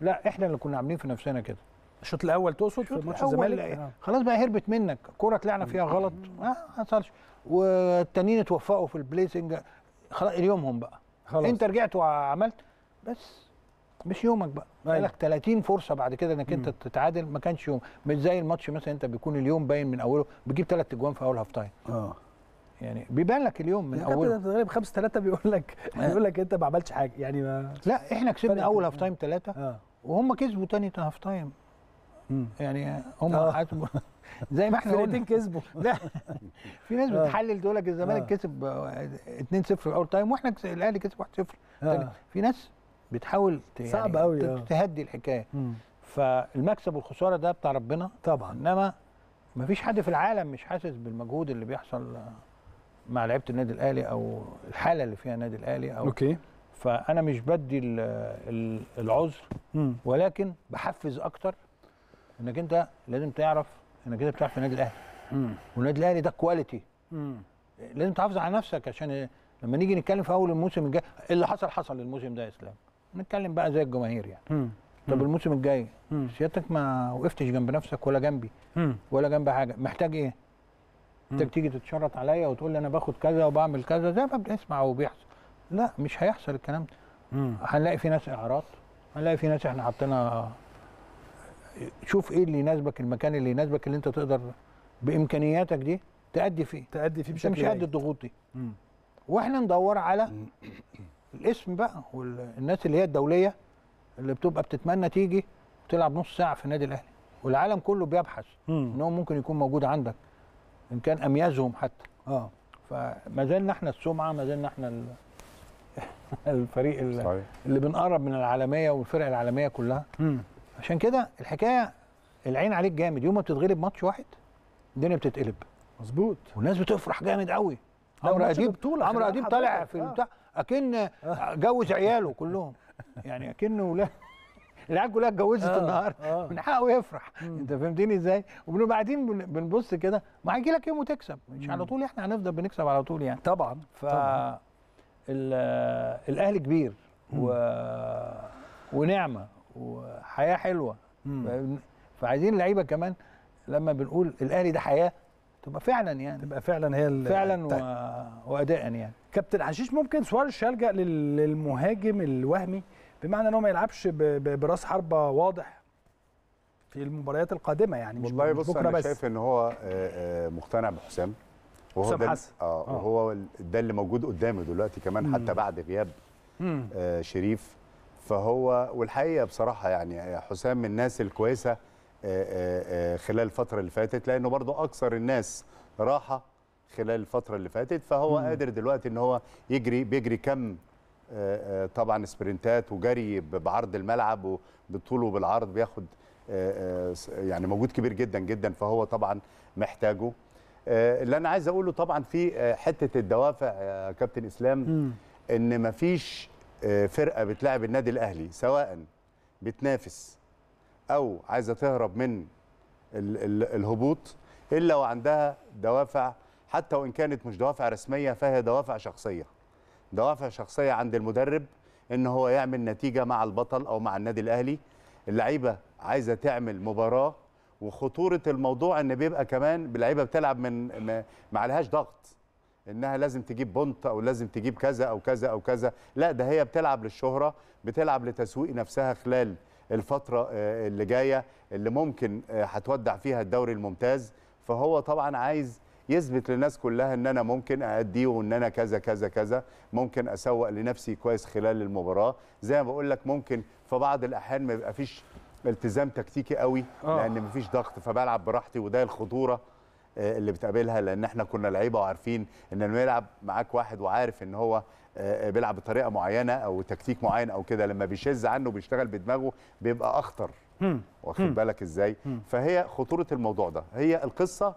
لا احنا اللي كنا عاملين في نفسنا كده الشوط الاول تقصد في ماتش الزمالك إيه. خلاص بقى هربت منك كوره طلعنا فيها غلط آه، ما حصلش والتانيين اتوفقوا في البليسنج خلاص اليومهم بقى خلاص. انت رجعت وعملت بس مش يومك بقى أيوه. بقى لك 30 فرصه بعد كده انك انت تتعادل ما كانش يوم مش زي الماتش مثلا انت بيكون اليوم باين من اوله بتجيب ثلاث اجوان في اول هاف تايم اه يعني بيبان لك اليوم من اول كابتن غالب 5 3 بيقول لك بيقول لك انت ما عملتش حاجه يعني ما لا احنا كسبنا اول هاف تايم 3 آه. وهم كسبوا تاني هاف تايم يعني هم آه. زي ما احنا قلنا كسبوا لا في ناس آه. بتحلل تقول لك الزمالك آه. كسب 2 0 اول تايم واحنا الاهلي كسب 1 0 آه. في ناس بتحاول يعني صعب قوي تهدي الحكايه مم. فالمكسب والخساره ده بتاع ربنا طبعا انما مفيش حد في العالم مش حاسس بالمجهود اللي بيحصل مع لعيبه النادي الاهلي او الحاله اللي فيها النادي الاهلي او اوكي فانا مش بدي العذر ولكن بحفز اكتر انك انت لازم تعرف انك انت بتلعب في النادي الاهلي والنادي الاهلي ده كواليتي لازم تحافظ على نفسك عشان لما نيجي نتكلم في اول الموسم الجاي اللي حصل حصل الموسم ده يا اسلام نتكلم بقى زي الجماهير يعني مم. طب الموسم الجاي سيادتك ما وقفتش جنب نفسك ولا جنبي مم. ولا جنب حاجه محتاج ايه انت بتيجي تتشرط عليا وتقول لي انا باخد كذا وبعمل كذا زي ما بنسمع وبيحصل لا مش هيحصل الكلام ده هنلاقي في ناس اعراض هنلاقي في ناس احنا حطينا شوف ايه اللي يناسبك المكان اللي يناسبك اللي انت تقدر بامكانياتك دي تأدي فيه تأدي فيه بشكل مش قد الضغوط دي واحنا ندور على الاسم بقى والناس اللي هي الدوليه اللي بتبقى بتتمنى تيجي تلعب نص ساعه في النادي الاهلي والعالم كله بيبحث ان هو ممكن يكون موجود عندك ان كان اميزهم حتى اه فما زلنا احنا السمعه ما زلنا احنا الفريق اللي, صحيح. اللي بنقرب من العالميه والفرق العالميه كلها م. عشان كده الحكايه العين عليك جامد يوم ما بتتغلب ماتش واحد الدنيا بتتقلب مظبوط والناس بتفرح جامد قوي آه، عمرو اديب عمرو اديب طالع في آه. البتاع اكن آه. جوز عياله كلهم يعني اكن ولاد العيال كلها اتجوزت آه النهارده آه من حقه يفرح مم. انت فهمتني ازاي؟ وبنبقى قاعدين بنبص كده ما هيجي لك يوم وتكسب مش على طول احنا هنفضل بنكسب على طول يعني طبعا ف الاهلي كبير و... ونعمه وحياه حلوه مم. فعايزين لعيبه كمان لما بنقول الاهلي ده حياه تبقى فعلا يعني تبقى فعلا هي فعلا و... واداء يعني كابتن حشيش ممكن سؤال يلجا للمهاجم الوهمي بمعنى انه ما يلعبش براس حربه واضح في المباريات القادمه يعني مش والله بص انا بس. شايف ان هو آه، آه، مقتنع بحسام وهو حسام ده حسن. آه،, اه وهو ده اللي موجود قدامه دلوقتي كمان مم. حتى بعد غياب آه شريف فهو والحقيقه بصراحه يعني حسام من الناس الكويسه آه آه خلال الفتره اللي فاتت لانه برضه اكثر الناس راحه خلال الفتره اللي فاتت فهو مم. قادر دلوقتي ان هو يجري بيجري كم طبعا سبرنتات وجري بعرض الملعب وبالطول وبالعرض بياخد آه، آه، يعني مجهود كبير جدا جدا فهو طبعا محتاجه آه، اللي انا عايز اقوله طبعا في حته الدوافع يا كابتن اسلام ان مفيش فرقه بتلاعب النادي الاهلي سواء بتنافس او عايزه تهرب من الهبوط الا وعندها دوافع حتى وان كانت مش دوافع رسميه فهي دوافع شخصيه دوافع شخصيه عند المدرب ان هو يعمل نتيجه مع البطل او مع النادي الاهلي اللعيبه عايزه تعمل مباراه وخطوره الموضوع ان بيبقى كمان اللعيبه بتلعب من ما عليهاش ضغط انها لازم تجيب بونت او لازم تجيب كذا او كذا او كذا لا ده هي بتلعب للشهره بتلعب لتسويق نفسها خلال الفتره آه، اللي جايه اللي ممكن آه، هتودع فيها الدوري الممتاز فهو طبعا عايز يثبت للناس كلها ان انا ممكن ااديه وان انا كذا كذا كذا ممكن اسوق لنفسي كويس خلال المباراه زي ما بقول لك ممكن في بعض الاحيان ما يبقى فيش التزام تكتيكي قوي آه. لان ما فيش ضغط فبلعب براحتي وده الخطوره آه، اللي بتقابلها لان احنا كنا لعيبه وعارفين ان لما يلعب معاك واحد وعارف ان هو آه، بيلعب بطريقه معينه او تكتيك معين او كده لما بيشز عنه وبيشتغل بدماغه بيبقى اخطر واخد بالك ازاي فهي خطوره الموضوع ده هي القصه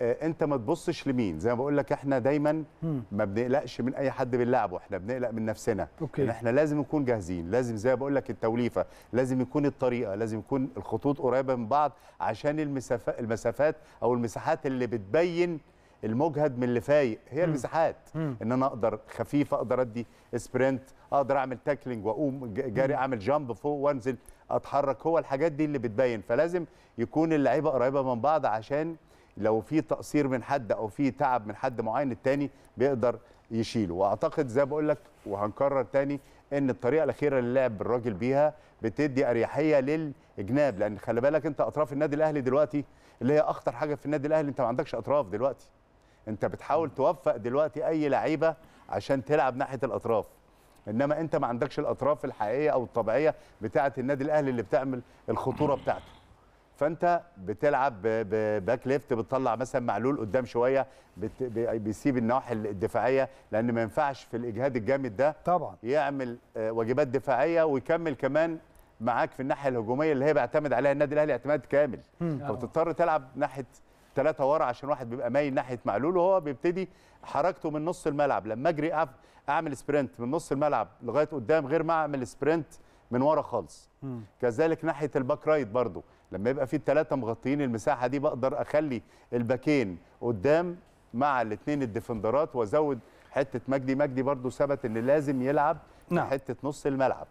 آه، انت ما تبصش لمين زي ما بقول لك احنا دايما ما بنقلقش من اي حد باللعب احنا بنقلق من نفسنا أوكي. احنا لازم نكون جاهزين لازم زي ما بقول لك التوليفه لازم يكون الطريقه لازم يكون الخطوط قريبه من بعض عشان المسافات المسافات او المساحات اللي بتبين المجهد من اللي فايق هي مم. المساحات مم. ان انا اقدر خفيف اقدر ادي سبرنت اقدر اعمل تاكلينج واقوم جاري مم. اعمل جامب فوق وانزل اتحرك هو الحاجات دي اللي بتبين فلازم يكون اللعيبه قريبه من بعض عشان لو في تقصير من حد او في تعب من حد معين التاني بيقدر يشيله واعتقد زي بقول لك وهنكرر تاني ان الطريقه الاخيره اللي لعب الراجل بيها بتدي اريحيه للاجناب لان خلي بالك انت اطراف النادي الاهلي دلوقتي اللي هي اخطر حاجه في النادي الاهلي انت ما عندكش اطراف دلوقتي انت بتحاول توفق دلوقتي اي لعيبه عشان تلعب ناحيه الاطراف انما انت ما عندكش الاطراف الحقيقيه او الطبيعيه بتاعه النادي الاهلي اللي بتعمل الخطوره بتاعته فانت بتلعب باك ليفت بتطلع مثلا معلول قدام شويه بيسيب النواحي الدفاعيه لان ما ينفعش في الاجهاد الجامد ده طبعا يعمل آه، واجبات دفاعيه ويكمل كمان معاك في الناحيه الهجوميه اللي هي بيعتمد عليها النادي الاهلي اعتماد كامل فبتضطر تلعب ناحيه ثلاثه ورا عشان واحد بيبقى مايل ناحيه معلول وهو بيبتدي حركته من نص الملعب لما اجري اعمل سبرنت من نص الملعب لغايه قدام غير ما اعمل سبرنت من ورا خالص كذلك ناحيه الباك رايت برضو لما يبقى في الثلاثه مغطيين المساحه دي بقدر اخلي الباكين قدام مع الاثنين الديفندرات وازود حته مجدي مجدي برضو ثبت ان لازم يلعب نعم. في حته نص الملعب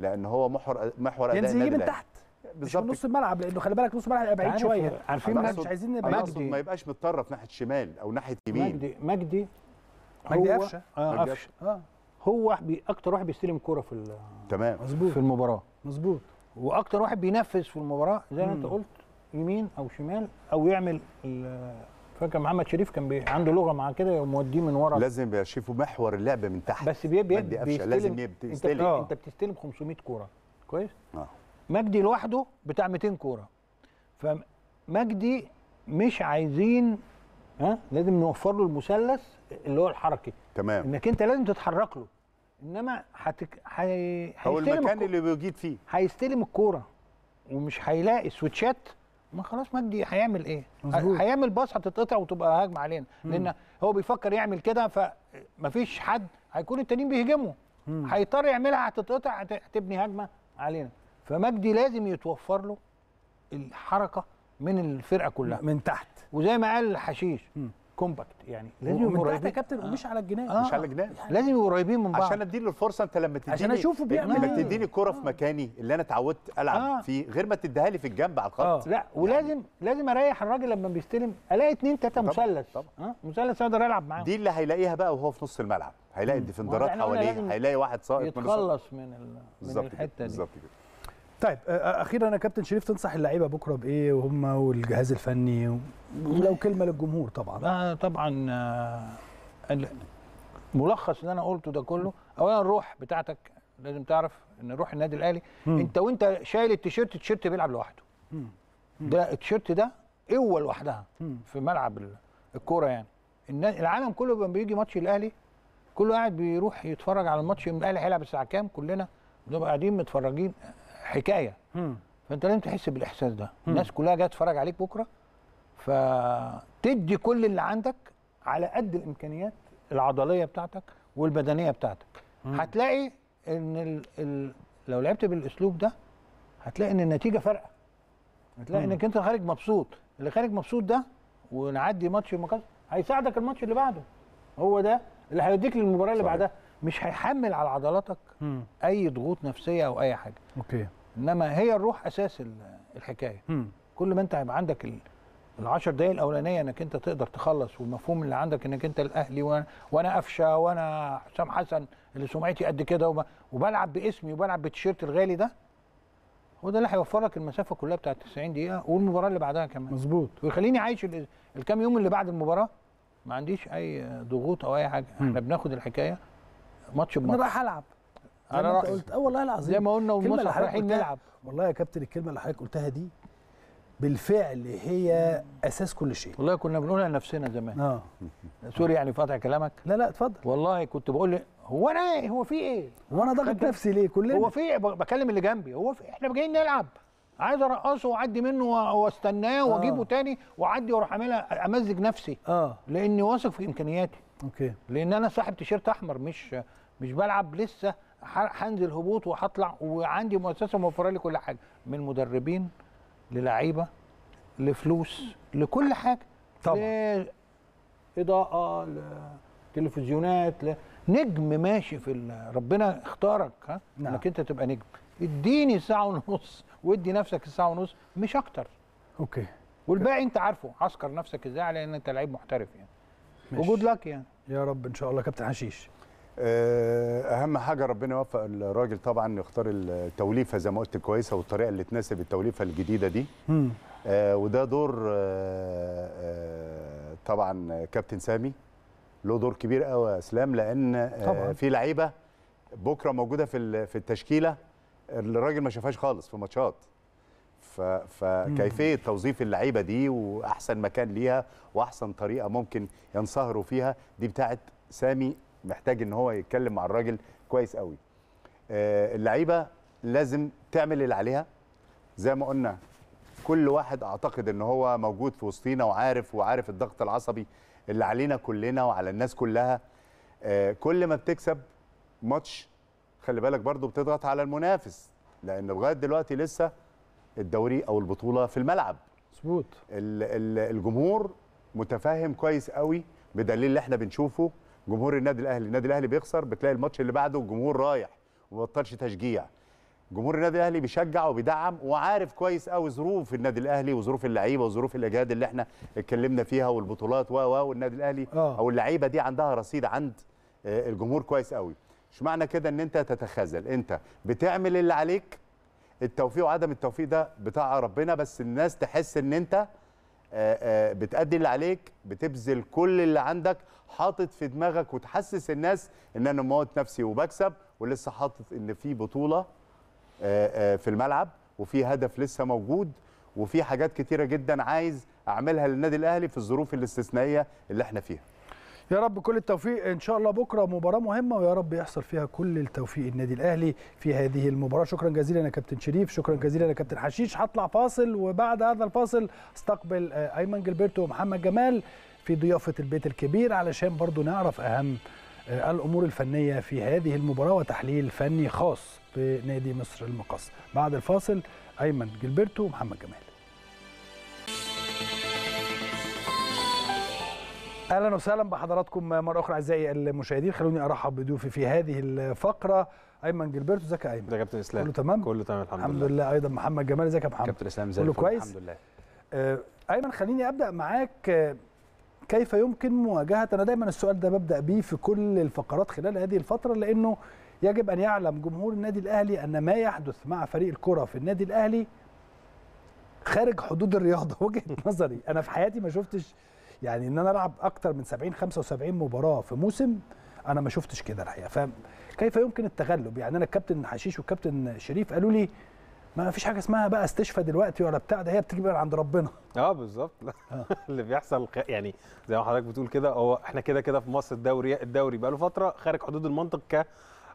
لان هو محور محور اداء ينزل من تحت بالظبط نص الملعب لانه خلي بالك نص الملعب هيبقى بعيد شويه عارفين مش عايزين نبقى مجدي ما يبقاش متطرف ناحيه الشمال او ناحيه يمين مجدي مجدي مجدي قفشه اه قفشه اه هو اكتر واحد بيستلم كوره في تمام مظبوط في المباراه مظبوط واكتر واحد بينفذ في المباراه زي ما انت قلت يمين او شمال او يعمل فاكر محمد شريف كان عنده لغه مع كده وموديه من ورا لازم يبقى شريف محور اللعب من تحت بس بيبقى بيبقى بيستلم لازم يبقى انت, آه. آه. انت بتستلم 500 كوره كويس آه. مجدي لوحده بتاع 200 كوره فمجدي مش عايزين ها لازم نوفر له المثلث اللي هو الحركه تمام انك انت لازم تتحرك له انما هتك... هي... هو المكان الكرة. اللي بيجيد فيه هيستلم الكوره ومش هيلاقي سويتشات ما خلاص مجدي هيعمل ايه؟ مزبوط. هيعمل باص هتتقطع وتبقى هجمه علينا مم. لان هو بيفكر يعمل كده فمفيش حد هيكون التانيين بيهجموا هيضطر يعملها هتتقطع هتبني هجمه علينا فمجدي لازم يتوفر له الحركه من الفرقه كلها من تحت وزي ما قال حشيش مم. كومباكت يعني لازم يبقوا قريبين يا كابتن ومش آه. على الجناح آه. مش على الجناح يعني لازم يبقوا قريبين من بعض عشان اديله الفرصه انت لما تديني عشان اشوفه بيعمل لما إيه. تديني الكوره آه. في مكاني اللي انا اتعودت العب آه. فيه غير ما تديها لي في الجنب على الخط آه. لا يعني ولازم يعني. لازم اريح الراجل لما بيستلم الاقي اثنين ثلاثه مثلث اه مثلث اقدر العب معاهم دي اللي هيلاقيها بقى وهو في نص الملعب هيلاقي الديفندرات حواليه هيلاقي واحد سائق يتخلص من, من الحته دي بالظبط كده طيب اخيرا يا كابتن شريف تنصح اللعيبه بكره بايه وهم والجهاز الفني ولو كلمه للجمهور طبعا لا طبعا آه، ملخص اللي انا قلته ده كله اولا الروح بتاعتك لازم تعرف ان روح النادي الاهلي انت وانت شايل التيشيرت التيشيرت بيلعب لوحده ده التيشيرت ده قوه لوحدها في ملعب الكوره يعني العالم كله لما بيجي ماتش الاهلي كله قاعد بيروح يتفرج على الماتش الاهلي هيلعب الساعه كام كلنا بنبقى قاعدين متفرجين حكايه فانت لازم تحس بالاحساس ده الناس كلها جايه تتفرج عليك بكره فتدي كل اللي عندك على قد الامكانيات العضليه بتاعتك والبدنيه بتاعتك هتلاقي ان الـ الـ لو لعبت بالاسلوب ده هتلاقي ان النتيجه فارقه هتلاقي انك انت خارج مبسوط اللي خارج مبسوط ده ونعدي ماتش المكان هيساعدك الماتش اللي بعده هو ده اللي هيوديك للمباراه اللي بعدها مش هيحمل على عضلاتك مم. اي ضغوط نفسيه او اي حاجه اوكي انما هي الروح اساس الحكايه مم. كل ما انت هيبقى عندك ال... العشر دقايق الاولانيه انك انت تقدر تخلص والمفهوم اللي عندك انك انت الاهلي وانا وانا قفشه وانا حسام حسن اللي سمعتي قد كده وبلعب باسمي وبلعب بالتيشيرت الغالي ده هو ده اللي هيوفر لك المسافه كلها بتاعت 90 دقيقه والمباراه اللي بعدها كمان مظبوط ويخليني عايش الكام يوم اللي بعد المباراه ما عنديش اي ضغوط او اي حاجه احنا بناخد الحكايه ماتش بماتش انا رايح العب انا ما انت قلت اه والله العظيم زي ما قلنا والماتش رايحين نلعب والله يا كابتن الكلمه اللي حضرتك قلتها دي بالفعل هي اساس كل شيء والله كنا بنقولها لنفسنا زمان اه سوري يعني فاضع كلامك لا لا اتفضل والله كنت بقول هو انا ايه هو في ايه هو انا ضاغط نفسي ليه كلنا هو في إيه؟ بكلم اللي جنبي هو في احنا جايين نلعب عايز ارقصه واعدي منه واستناه آه. واجيبه آه. تاني واعدي واروح اعملها امزج نفسي اه لاني واثق في امكانياتي اوكي لان انا صاحب تيشيرت احمر مش مش بلعب لسه هنزل هبوط وهطلع وعندي مؤسسه موفره لي كل حاجه من مدربين للعيبه لفلوس لكل حاجه طبعا اضاءه لتلفزيونات ل... نجم ماشي في ال... ربنا اختارك ها نعم. انك انت تبقى نجم اديني ساعه ونص وادي نفسك الساعه ونص مش اكتر اوكي والباقي انت عارفه عسكر نفسك ازاي لان انت لعيب محترف يعني وجود لك يعني يا رب ان شاء الله كابتن حشيش اهم حاجه ربنا يوفق الراجل طبعا يختار التوليفه زي ما قلت كويسه والطريقه اللي تناسب التوليفه الجديده دي آه وده دور آه آه طبعا كابتن سامي له دور كبير قوي يا اسلام لان آه في لعيبه بكره موجوده في في التشكيله الراجل ما شافهاش خالص في ماتشات فكيفيه توظيف اللعيبه دي واحسن مكان ليها واحسن طريقه ممكن ينصهروا فيها دي بتاعت سامي محتاج ان هو يتكلم مع الراجل كويس قوي آه، اللعيبه لازم تعمل اللي عليها زي ما قلنا كل واحد اعتقد ان هو موجود في وسطينا وعارف وعارف الضغط العصبي اللي علينا كلنا وعلى الناس كلها آه، كل ما بتكسب ماتش خلي بالك برضو بتضغط على المنافس لان لغايه دلوقتي لسه الدوري او البطوله في الملعب مظبوط الجمهور متفاهم كويس قوي بدليل اللي احنا بنشوفه جمهور النادي الاهلي النادي الاهلي بيخسر بتلاقي الماتش اللي بعده الجمهور رايح ومبطلش تشجيع جمهور النادي الاهلي بيشجع وبيدعم وعارف كويس قوي ظروف النادي الاهلي وظروف اللعيبه وظروف الاجهاد اللي احنا اتكلمنا فيها والبطولات و و والنادي الاهلي أوه. او اللعيبه دي عندها رصيد عند آه، الجمهور كويس قوي مش معنى كده ان انت تتخاذل انت بتعمل اللي عليك التوفيق وعدم التوفيق ده بتاع ربنا بس الناس تحس ان انت آه، آه، بتأدي اللي عليك بتبذل كل اللي عندك حاطط في دماغك وتحسس الناس ان انا موت نفسي وبكسب ولسه حاطط ان في بطوله آه، في الملعب وفي هدف لسه موجود وفي حاجات كتيره جدا عايز اعملها للنادي الاهلي في الظروف الاستثنائيه اللي احنا فيها يا رب كل التوفيق ان شاء الله بكره مباراه مهمه ويا رب يحصل فيها كل التوفيق النادي الاهلي في هذه المباراه شكرا جزيلا يا كابتن شريف شكرا جزيلا يا كابتن حشيش هطلع فاصل وبعد هذا الفاصل استقبل آه، ايمن جلبرتو ومحمد جمال في ضيافه البيت الكبير علشان برضو نعرف اهم آه، الامور الفنيه في هذه المباراه وتحليل فني خاص بنادي مصر المقص بعد الفاصل ايمن جلبرتو ومحمد جمال اهلا وسهلا بحضراتكم مره اخرى اعزائي المشاهدين خلوني ارحب بضيوفي في هذه الفقره ايمن جلبرتو ازيك يا ايمن؟ ازيك يا كابتن اسلام كله تمام؟ كله تمام الحمد, الحمد لله الحمد لله ايضا محمد جمال ازيك يا محمد؟ كابتن اسلام ازيك؟ كله كويس؟ الحمد لله آه، ايمن خليني ابدا معاك آه، كيف يمكن مواجهه انا دايما السؤال ده ببدا بيه في كل الفقرات خلال هذه الفتره لانه يجب ان يعلم جمهور النادي الاهلي ان ما يحدث مع فريق الكره في النادي الاهلي خارج حدود الرياضه وجهه نظري انا في حياتي ما شفتش يعني ان انا العب اكتر من 70 75 مباراه في موسم انا ما شفتش كده الحقيقه فكيف يمكن التغلب يعني انا الكابتن حشيش والكابتن شريف قالوا لي ما فيش حاجه اسمها بقى استشفى دلوقتي ولا بتاع ده هي بتيجي من عند ربنا اه بالظبط اللي بيحصل يعني زي ما حضرتك بتقول كده هو احنا كده كده في مصر الدوري الدوري بقى له فتره خارج حدود المنطق ك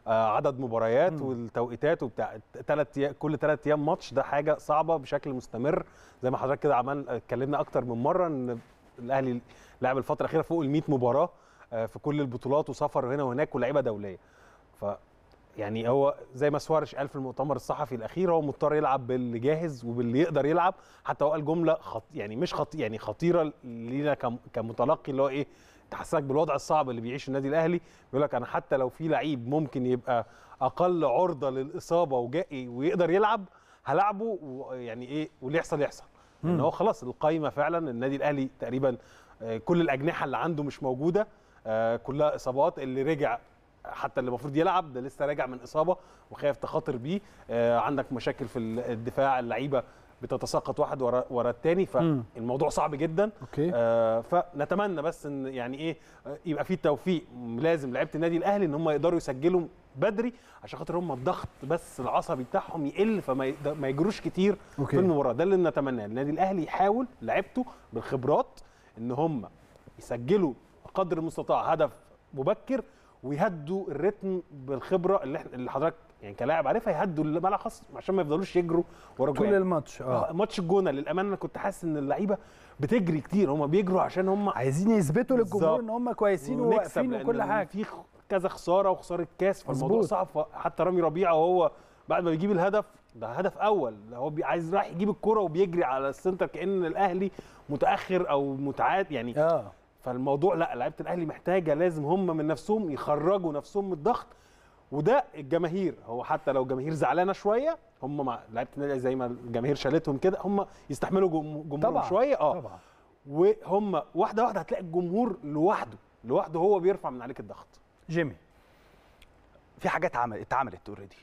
آه، عدد مباريات مم. والتوقيتات وبتاع تلات كل ثلاث ايام ماتش ده حاجه صعبه بشكل مستمر زي ما حضرتك كده عمال اتكلمنا اكتر من مره ان الاهلي لعب الفتره الاخيره فوق ال 100 مباراه آه، في كل البطولات وسفر هنا وهناك ولاعيبه دوليه ف يعني هو زي ما سوارش قال في المؤتمر الصحفي الاخير هو مضطر يلعب باللي جاهز وباللي يقدر يلعب حتى هو قال جمله خط يعني مش خط يعني خطيره لينا كمتلقي اللي هو ايه تحسسك بالوضع الصعب اللي بيعيشه النادي الاهلي بيقول لك انا حتى لو في لعيب ممكن يبقى اقل عرضه للاصابه وجاي ويقدر يلعب هلعبه ويعني ايه واللي يحصل يحصل ان هو خلاص القايمه فعلا النادي الاهلي تقريبا آه، كل الاجنحه اللي عنده مش موجوده آه، كلها اصابات اللي رجع حتى اللي المفروض يلعب ده لسه راجع من اصابه وخايف تخاطر بيه آه، عندك مشاكل في الدفاع اللعيبه بتتساقط واحد ورا ورا الثاني فالموضوع صعب جدا أوكي. آه فنتمنى بس ان يعني ايه يبقى في توفيق لازم لعيبه النادي الاهلي ان هم يقدروا يسجلوا بدري عشان خاطر هم الضغط بس العصبي بتاعهم يقل فما يجروش كتير أوكي. في المباراه ده اللي نتمناه النادي الاهلي يحاول لعيبته بالخبرات ان هم يسجلوا قدر المستطاع هدف مبكر ويهدوا الريتم بالخبره اللي احنا اللي حضرتك يعني كلاعب عارفها يهدوا الملعب خاص عشان ما يفضلوش يجروا ورا طول الماتش آه. اه ماتش الجونه للامانه انا كنت حاسس ان اللعيبه بتجري كتير هم بيجروا عشان هم عايزين يثبتوا للجمهور ان هم كويسين وواقفين وكل حاجه في كذا خساره وخساره كاس فالموضوع صعب حتى رامي ربيعه وهو بعد ما بيجيب الهدف ده هدف اول ده هو عايز رايح يجيب الكره وبيجري على السنتر كان الاهلي متاخر او متعاد يعني آه. فالموضوع لا لعيبه الاهلي محتاجه لازم هم من نفسهم يخرجوا نفسهم من الضغط وده الجماهير هو حتى لو الجماهير زعلانه شويه هم مع لعيبه النادي زي ما الجماهير شالتهم كده هم يستحملوا جمهورهم طبعًا شويه اه طبعا وهم واحده واحده هتلاقي الجمهور لوحده لوحده هو بيرفع من عليك الضغط جيمي في حاجات عمل اتعملت اوريدي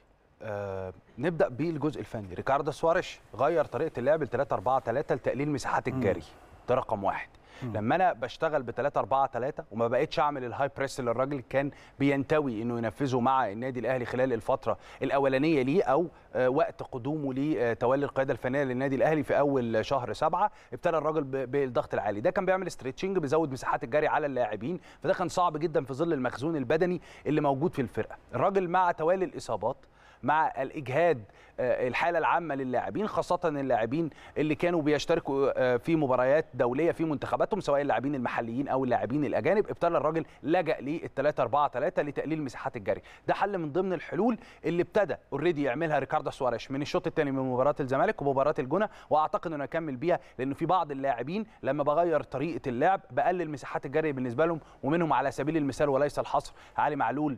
آه نبدا بالجزء الفني ريكاردو سواريش غير طريقه اللعب ل 3 4 3 لتقليل مساحات الجري ده رقم واحد لما انا بشتغل ب 3 4 3 وما بقتش اعمل الهاي بريس اللي الراجل كان بينتوي انه ينفذه مع النادي الاهلي خلال الفتره الاولانيه ليه او آه، وقت قدومه لتولي آه، القياده الفنيه للنادي الاهلي في اول شهر سبعة ابتدى الراجل بالضغط العالي ده كان بيعمل ستريتشنج بيزود مساحات الجري على اللاعبين فده كان صعب جدا في ظل المخزون البدني اللي موجود في الفرقه الراجل مع توالي الاصابات مع الاجهاد آه، الحاله العامه للاعبين خاصه اللاعبين اللي كانوا بيشتركوا آه، في مباريات دوليه في منتخباتهم سواء اللاعبين المحليين او اللاعبين الاجانب ابتدى الراجل لجا لل 3 4 3 لتقليل مساحات الجري ده حل من ضمن الحلول اللي ابتدى اوريدي يعملها ريكاردو سواريش من الشوط الثاني من مباراه الزمالك ومباراه الجونه واعتقد انه اكمل بيها لانه في بعض اللاعبين لما بغير طريقه اللعب بقلل مساحات الجري بالنسبه لهم ومنهم على سبيل المثال وليس الحصر علي معلول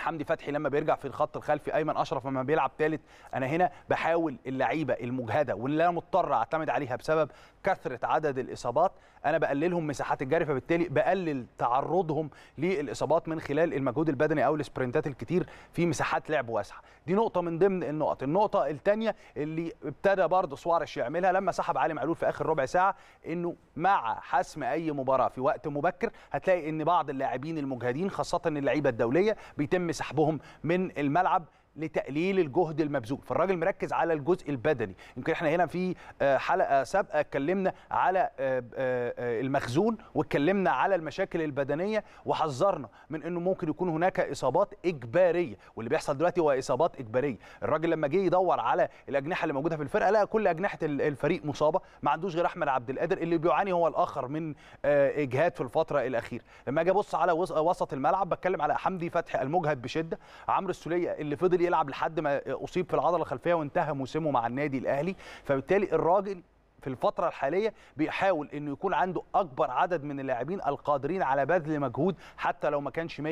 حمدي فتحي لما بيرجع في الخط الخلفي ايمن اشرف لما بيلعب ثالث انا هنا بحاول اللعيبه المجهده واللي انا مضطر اعتمد عليها بسبب كثره عدد الاصابات انا بقللهم مساحات الجري فبالتالي بقلل تعرضهم للاصابات من خلال المجهود البدني او السبرنتات الكتير في مساحات لعب واسعه دي نقطه من ضمن النقط النقطه الثانيه اللي ابتدى برضه سوارش يعملها لما سحب علي معلول في اخر ربع ساعه انه مع حسم اي مباراه في وقت مبكر هتلاقي ان بعض اللاعبين المجهدين خاصه اللعيبه الدوليه بيتم تم سحبهم من الملعب لتقليل الجهد المبذول فالراجل مركز على الجزء البدني يمكن احنا هنا في آه، حلقه سابقه اتكلمنا على آه، آه، المخزون واتكلمنا على المشاكل البدنيه وحذرنا من انه ممكن يكون هناك اصابات اجباريه واللي بيحصل دلوقتي هو اصابات اجباريه الراجل لما جه يدور على الاجنحه اللي موجوده في الفرقه لقى كل اجنحه الفريق مصابه ما عندوش غير احمد عبد القادر اللي بيعاني هو الاخر من اجهاد في الفتره الاخيره لما اجي ابص على وسط الملعب بتكلم على حمدي فتحي المجهد بشده عمرو السوليه اللي فضل فضل يلعب لحد ما اصيب في العضله الخلفيه وانتهى موسمه مع النادي الاهلي فبالتالي الراجل في الفترة الحالية بيحاول انه يكون عنده اكبر عدد من اللاعبين القادرين على بذل مجهود حتى لو ما كانش 100%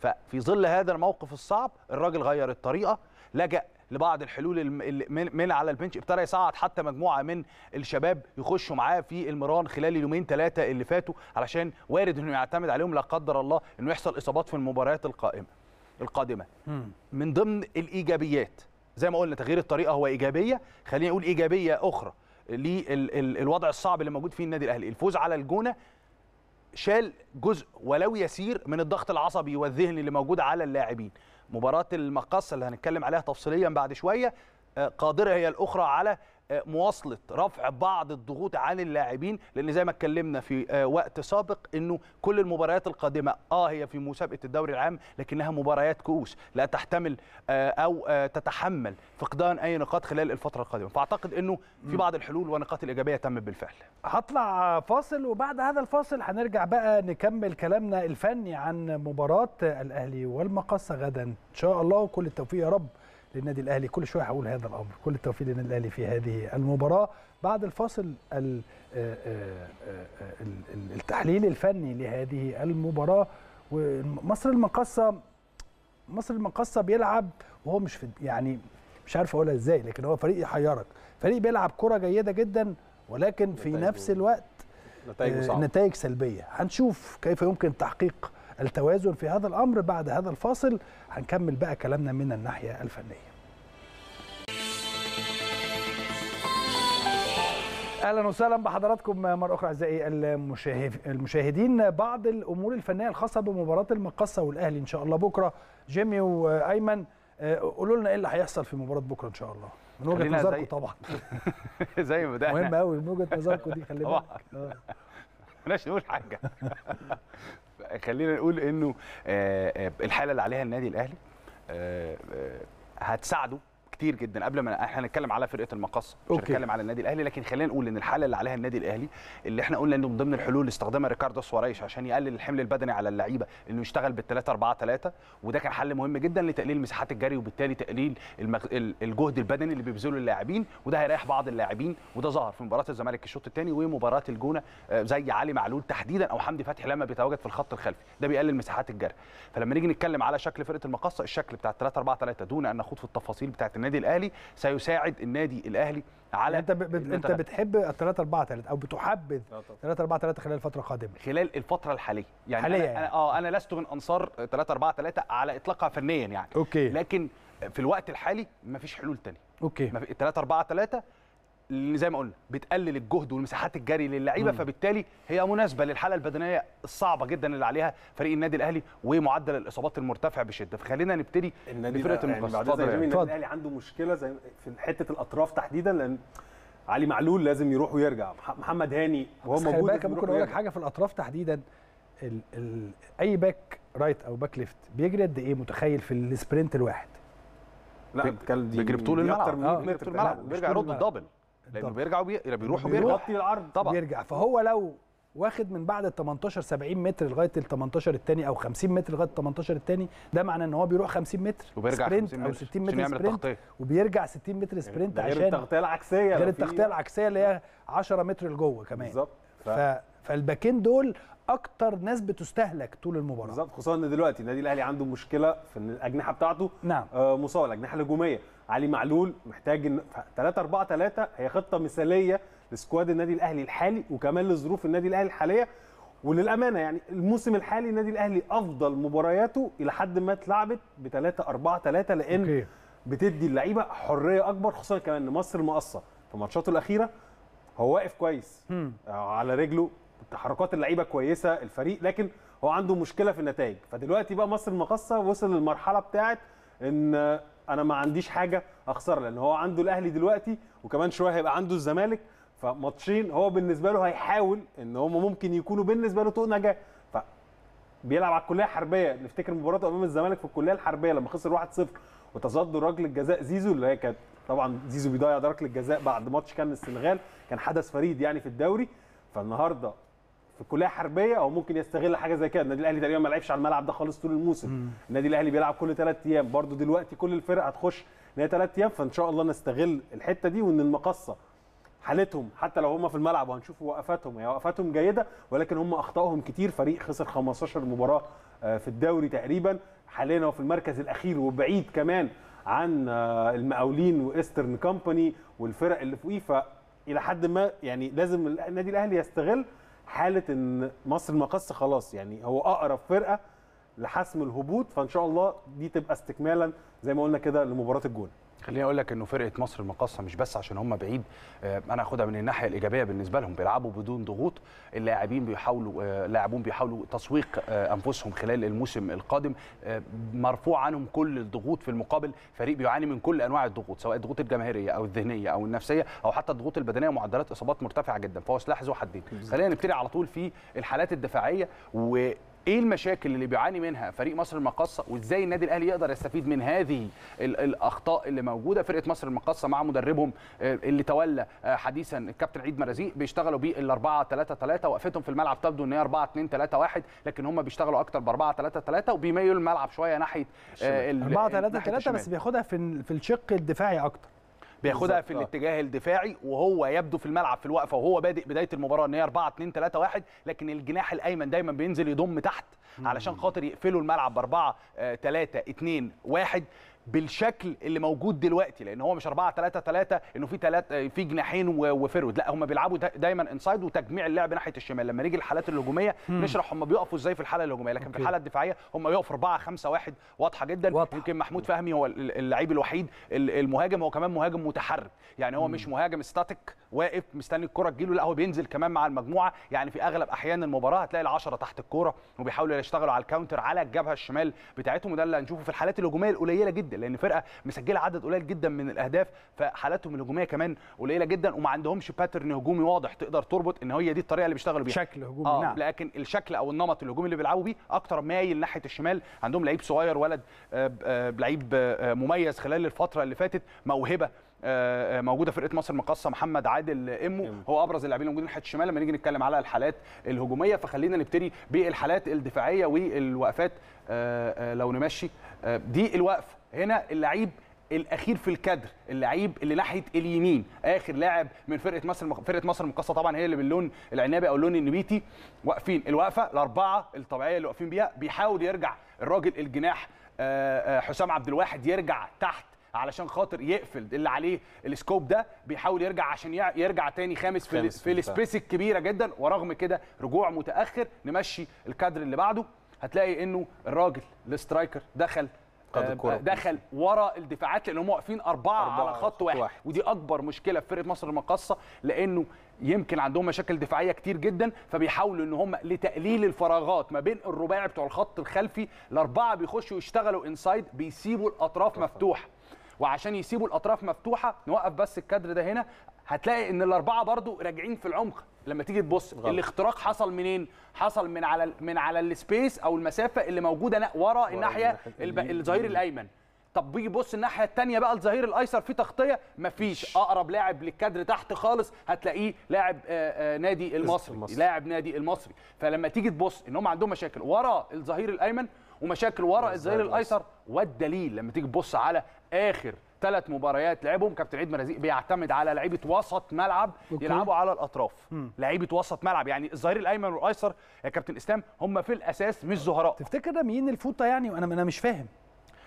ففي ظل هذا الموقف الصعب الراجل غير الطريقة لجأ لبعض الحلول من على البنش ابتدى يصعد حتى مجموعه من الشباب يخشوا معاه في المران خلال اليومين ثلاثه اللي فاتوا علشان وارد انه يعتمد عليهم لا قدر الله انه يحصل اصابات في المباريات القائمه القادمه من ضمن الايجابيات زي ما قلنا تغيير الطريقه هو ايجابيه خلينا نقول ايجابيه اخرى للوضع الصعب اللي موجود فيه النادي الاهلي الفوز على الجونه شال جزء ولو يسير من الضغط العصبي والذهني اللي موجود على اللاعبين مباراه المقص اللي هنتكلم عليها تفصيليا بعد شويه آه، قادره هي الاخرى على آه، مواصله رفع بعض الضغوط عن اللاعبين لان زي ما اتكلمنا في آه، وقت سابق انه كل المباريات القادمه اه هي في مسابقه الدوري العام لكنها مباريات كؤوس لا تحتمل آه، او تتحمل فقدان اي نقاط خلال الفتره القادمه فاعتقد انه في بعض الحلول والنقاط الايجابيه تمت بالفعل هطلع فاصل وبعد هذا الفاصل هنرجع بقى نكمل كلامنا الفني عن مباراه الاهلي والمقصه غدا ان شاء الله وكل التوفيق يا رب للنادي الاهلي كل شويه هقول هذا الامر كل التوفيق للنادي الاهلي في هذه المباراه بعد الفاصل آه، آه، آه، التحليل الفني لهذه المباراه ومصر المقصه مصر المقصه بيلعب وهو مش في يعني مش عارف اقولها ازاي لكن هو فريق يحيرك فريق بيلعب كره جيده جدا ولكن في نفس الوقت نتائج سلبيه هنشوف كيف يمكن تحقيق التوازن في هذا الأمر بعد هذا الفاصل هنكمل بقى كلامنا من الناحية الفنية اهلا وسهلا بحضراتكم مره اخرى اعزائي المشاهدين بعض الامور الفنيه الخاصه بمباراه المقصه والاهلي ان شاء الله بكره جيمي وايمن آه، قولوا لنا ايه اللي هيحصل في مباراه بكره ان شاء الله من وجهه نظركم طبعا زي ما بدانا مهم قوي من وجهه نظركم دي خلي بالك بلاش آه. نقول حاجه خلينا نقول انه آه، آه، الحاله اللي عليها النادي الاهلي آه، هتساعده كتير جدا قبل ما احنا هنتكلم على فرقه المقص مش هنتكلم على النادي الاهلي لكن خلينا نقول ان الحاله اللي عليها النادي الاهلي اللي احنا قلنا انه من ضمن الحلول استخدمها ريكاردو سواريش عشان يقلل الحمل البدني على اللعيبه انه يشتغل بال 3 4 3 وده كان حل مهم جدا لتقليل مساحات الجري وبالتالي تقليل المغ... الجهد البدني اللي بيبذله اللاعبين وده هيريح بعض اللاعبين وده ظهر في مباراه الزمالك الشوط الثاني ومباراه الجونه آه، زي علي معلول تحديدا او حمدي فتحي لما بيتواجد في الخط الخلفي ده بيقلل مساحات الجري فلما نيجي نتكلم على شكل فرقه المقص الشكل بتاع 3 4 3 دون ان نخوض في التفاصيل بتاعه النادي النادي الاهلي سيساعد النادي الاهلي على يعني انت انت بتحب 3 4 3 او بتحبذ 3 4 3 خلال الفتره القادمه خلال الفتره الحاليه يعني حاليا أنا... يعني. اه انا لست من انصار 3 4 3 على اطلاقها فنيا يعني اوكي لكن في الوقت الحالي مفيش حلول ثانيه اوكي 3 4 3 زي ما قلنا بتقلل الجهد والمساحات الجري للعيبه فبالتالي هي مناسبه للحاله البدنيه الصعبه جدا اللي عليها فريق النادي الاهلي ومعدل الاصابات المرتفع بشده فخلينا نبتدي بفرقه المقاصه يعني النادي الاهلي عنده مشكله زي في حته الاطراف تحديدا لان علي معلول لازم يروح ويرجع محمد هاني وهو موجود بس ممكن اقول لك حاجه في الاطراف تحديدا الـ الـ اي باك رايت او باك ليفت بيجري قد ايه متخيل في السبرنت الواحد لا آه. بيجري بطول الملعب بيجري بطول الملعب بيرجع يرد الدبل لانه طب. بيرجع وبي... بيروح وبيرجع بيغطي العرض طبعا بيرجع فهو لو واخد من بعد ال 18 70 متر لغايه ال 18 الثاني او 50 متر لغايه ال 18 الثاني ده معناه ان هو بيروح 50 متر وبيرجع سبرنت 50 متر او 60 متر سبرنت التغطية. وبيرجع 60 متر يعني سبرنت غير عشان غير التغطيه العكسيه غير التغطيه العكسيه اللي هي 10 متر لجوه كمان بالظبط ف... ف... فالباكين دول اكتر ناس بتستهلك طول المباراه بالظبط خصوصا ان دلوقتي النادي الاهلي عنده مشكله في الاجنحه بتاعته نعم آه مصاب الاجنحه الهجوميه علي معلول محتاج ان 3 4 3 هي خطه مثاليه لسكواد النادي الاهلي الحالي وكمان لظروف النادي الاهلي الحاليه وللامانه يعني الموسم الحالي النادي الاهلي افضل مبارياته الى حد ما اتلعبت ب 3 4 3 لان أوكي. بتدي اللعيبه حريه اكبر خصوصا كمان ان مصر مقصه في ماتشاته الاخيره هو واقف كويس آه، على رجله تحركات اللعيبه كويسه الفريق لكن هو عنده مشكله في النتائج فدلوقتي بقى مصر المقصه وصل للمرحله بتاعت ان انا ما عنديش حاجه اخسرها لان هو عنده الاهلي دلوقتي وكمان شويه هيبقى عنده الزمالك فماتشين هو بالنسبه له هيحاول ان هم ممكن يكونوا بالنسبه له طوق نجاه بيلعب على الكليه الحربيه نفتكر مباراته امام الزمالك في الكليه الحربيه لما خسر 1-0 وتصدر ركله جزاء زيزو اللي هي كانت طبعا زيزو بيضيع ركله جزاء بعد ماتش كان السنغال كان حدث فريد يعني في الدوري فالنهارده في كليه حربيه او ممكن يستغل حاجه زي كده النادي الاهلي تقريبا ما لعبش على الملعب ده خالص طول الموسم النادي الاهلي بيلعب كل ثلاث ايام برده دلوقتي كل الفرق هتخش ان هي ثلاث ايام فان شاء الله نستغل الحته دي وان المقصه حالتهم حتى لو هم في الملعب وهنشوف وقفاتهم هي وقفاتهم جيده ولكن هم اخطائهم كتير فريق خسر 15 مباراه آه، في الدوري تقريبا حاليا هو في المركز الاخير وبعيد كمان عن آه، المقاولين وايسترن كومباني والفرق اللي فوقيه فالى حد ما يعني لازم النادي الاهلي يستغل حاله ان مصر المقص خلاص يعني هو اقرب فرقه لحسم الهبوط فان شاء الله دي تبقى استكمالا زي ما قلنا كده لمباراه الجونه خليني اقول لك انه فرقه مصر المقاصه مش بس عشان هم بعيد آه، انا هاخدها من الناحيه الايجابيه بالنسبه لهم بيلعبوا بدون ضغوط اللاعبين بيحاولوا آه، اللاعبون بيحاولوا تسويق آه، انفسهم خلال الموسم القادم مرفوع عنهم كل الضغوط في المقابل فريق بيعاني من كل انواع الضغوط سواء الضغوط الجماهيريه او الذهنيه او النفسيه او حتى الضغوط البدنيه ومعدلات اصابات مرتفعه جدا فهو سلاح ذو حدين خلينا نبتدي على طول في الحالات الدفاعيه و ايه المشاكل اللي بيعاني منها فريق مصر المقاصه وازاي النادي الاهلي يقدر يستفيد من هذه الاخطاء اللي موجوده فرقه مصر المقاصه مع مدربهم آه، اللي تولى آه، حديثا الكابتن عيد مرازيق بيشتغلوا بيه ال 4 3 3 وقفتهم في الملعب تبدو ان هي 4 2 3 1 لكن هم بيشتغلوا اكتر ب 4 3 3 وبيميلوا الملعب شويه ناحيه 4 3 3 بس بياخدها في في الشق الدفاعي اكتر بياخدها في الاتجاه الدفاعي وهو يبدو في الملعب في الوقفه وهو بادئ بدايه المباراه ان هي 4 2 3 1 لكن الجناح الايمن دايما بينزل يضم تحت علشان خاطر يقفلوا الملعب ب 4 3 2 1 بالشكل اللي موجود دلوقتي لان هو مش 4 3 3 انه في ثلاثه في جناحين وفيرود لا هم بيلعبوا دايما انسايد وتجميع اللعب ناحيه الشمال لما نيجي الحالات الهجوميه نشرح هم بيقفوا ازاي في الحاله الهجوميه لكن أوكي. في الحاله الدفاعيه هم يقفوا 4 5 1 واضحه جدا واضح. يمكن محمود فهمي هو اللعيب الوحيد المهاجم هو كمان مهاجم متحرك يعني هو مم. مش مهاجم ستاتيك واقف مستني الكره تجيله لا هو بينزل كمان مع المجموعه يعني في اغلب احيان المباراه هتلاقي العشرة تحت الكوره وبيحاولوا يشتغلوا على الكاونتر على الجبهه الشمال بتاعتهم وده اللي هنشوفه في الحالات الهجوميه القليله جدا لان فرقه مسجله عدد قليل جدا من الاهداف فحالاتهم الهجوميه كمان قليله جدا وما عندهمش باترن هجومي واضح تقدر تربط ان هي دي الطريقه اللي بيشتغلوا بيها شكل هجومي آه نعم لكن الشكل او النمط الهجومي اللي بيلعبوا بيه اكتر مايل ناحيه الشمال عندهم لعيب صغير ولد آه، آه، لعيب آه، مميز خلال الفتره اللي فاتت موهبه آه، آه، موجوده فرقه مصر مقصه محمد عادل امه هو ابرز اللاعبين الموجودين ناحيه الشمال لما نيجي نتكلم على الحالات الهجوميه فخلينا نبتدي بالحالات الدفاعيه والوقفات آه، لو نمشي دي الوقفه هنا اللعيب الاخير في الكادر اللعيب اللي ناحيه اليمين اخر لاعب من فرقه مصر فرقه مصر المقاصه طبعا هي اللي باللون العنابي او اللون النبيتي واقفين الوقفه الاربعه الطبيعيه اللي واقفين بيها بيحاول يرجع الراجل الجناح حسام عبد الواحد يرجع تحت علشان خاطر يقفل اللي عليه السكوب ده بيحاول يرجع عشان يرجع تاني خامس في, في السبيس الكبيره جدا ورغم كده رجوع متاخر نمشي الكادر اللي بعده هتلاقي انه الراجل الاسترايكر دخل آه، دخل ورا الدفاعات لان هم واقفين أربعة, أربعة على خط واحد. واحد ودي أكبر مشكلة في فرقة مصر المقاصة لأنه يمكن عندهم مشاكل دفاعية كتير جدا فبيحاولوا إن هم لتقليل الفراغات ما بين الرباعي بتوع الخط الخلفي الأربعة بيخشوا يشتغلوا انسايد بيسيبوا الأطراف مفتوحة وعشان يسيبوا الاطراف مفتوحه نوقف بس الكادر ده هنا هتلاقي ان الاربعه برضو راجعين في العمق لما تيجي تبص غلط. الاختراق حصل منين حصل من على من على السبيس او المسافه اللي موجوده ورا الناحيه الظهير الايمن طب بيجي بص الناحيه الثانيه بقى الظهير الايسر في تغطيه مفيش اقرب لاعب للكادر تحت خالص هتلاقيه لاعب آه، آه، نادي المصري المصر. لاعب نادي المصري فلما تيجي تبص ان هم عندهم مشاكل ورا الظهير الايمن ومشاكل ورا الظهير الايسر والدليل لما تيجي تبص على اخر ثلاث مباريات لعبهم كابتن عيد مرازيق بيعتمد على لعيبه وسط ملعب أوكي. يلعبوا على الاطراف لعيبه وسط ملعب يعني الظهير الايمن والايسر يا كابتن اسلام هم في الاساس مش زهراء تفتكر ده مين الفوطه يعني وانا انا مش فاهم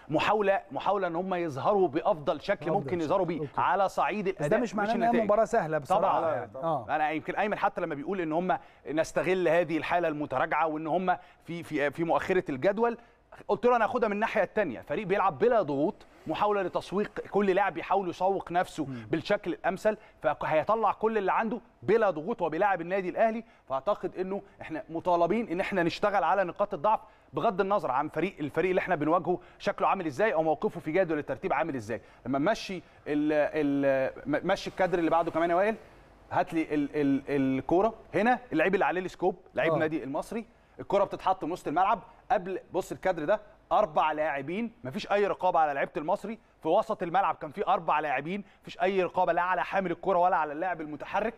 محاوله محاوله ان هم يظهروا بافضل شكل أفضل ممكن يظهروا بيه على صعيد الاداء بس ده مش معناه ان مباراه سهله بصراحه يعني. طبعا يعني. آه. انا يمكن ايمن حتى لما بيقول ان هم نستغل هذه الحاله المتراجعه وان هم في في في مؤخره الجدول قلت له انا هاخدها من الناحيه الثانيه فريق بيلعب بلا ضغوط محاوله لتسويق كل لاعب يحاول يسوق نفسه مم. بالشكل الامثل فهيطلع كل اللي عنده بلا ضغوط وبيلاعب النادي الاهلي فاعتقد انه احنا مطالبين ان احنا نشتغل على نقاط الضعف بغض النظر عن فريق الفريق اللي احنا بنواجهه شكله عامل ازاي او موقفه في جدول الترتيب عامل ازاي لما نمشي مشي الكادر اللي بعده كمان يا وائل هات لي الكوره هنا اللعيب اللي عليه السكوب لعيب آه. نادي المصري الكره بتتحط من وسط الملعب قبل بص الكادر ده اربع لاعبين مفيش اي رقابه على لعيبه المصري في وسط الملعب كان في اربع لاعبين مفيش اي رقابه لا على حامل الكره ولا على اللاعب المتحرك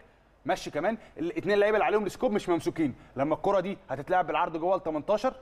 ماشي كمان الاثنين لعيبه اللي عليهم السكوب مش ممسوكين لما الكره دي هتتلعب بالعرض جوه ال 18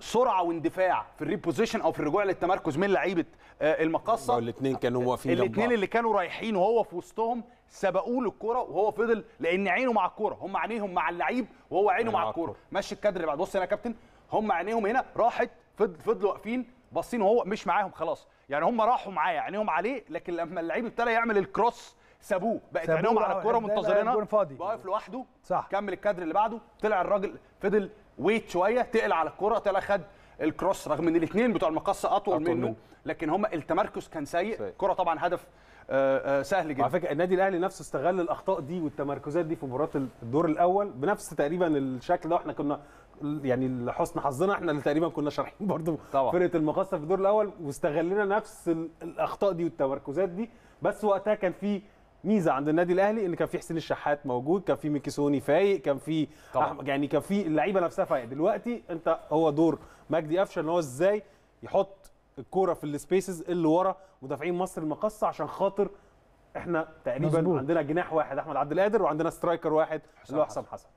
سرعه واندفاع في الريبوزيشن او في الرجوع للتمركز من لعيبه آه، المقصه الاثنين كانوا واقفين الاثنين اللي كانوا رايحين وهو في وسطهم سبقوه للكره وهو فضل لان عينه مع الكوره هم عينيهم مع اللعيب وهو عينه مع الكوره ماشي الكادر اللي بعد بص هنا يا كابتن هم عينيهم هنا راحت فضلوا واقفين باصين وهو مش معاهم خلاص يعني هم راحوا معاه عينيهم عليه لكن لما اللعيب ابتدى يعمل الكروس سابوه بقت عينيهم على الكوره يعني منتظرينها واقف لوحده صح كمل الكادر اللي بعده طلع الراجل فضل ويت شويه تقل على الكوره طلع خد الكروس رغم ان الاثنين بتوع المقصه اطول, أطول منه من. لكن هم التمركز كان سيء الكوره طبعا هدف آآ آه، آآ آه، سهل جدا على فكره النادي الاهلي نفسه استغل الاخطاء دي والتمركزات دي في مباراه الدور الاول بنفس تقريبا الشكل ده احنا كنا يعني لحسن حظنا احنا اللي تقريبا كنا شارحين برضو طبعا. فرقه المقاصه في الدور الاول واستغلنا نفس الاخطاء دي والتمركزات دي بس وقتها كان في ميزه عند النادي الاهلي ان كان في حسين الشحات موجود كان في ميكيسوني فايق كان في يعني كان في اللعيبه نفسها فايق دلوقتي انت هو دور مجدي قفشه ان هو ازاي يحط الكوره في السبيسز اللي ورا مدافعين مصر المقصه عشان خاطر احنا تقريبا مزبوط. عندنا جناح واحد احمد عبد القادر وعندنا سترايكر واحد اللي هو حسام حسن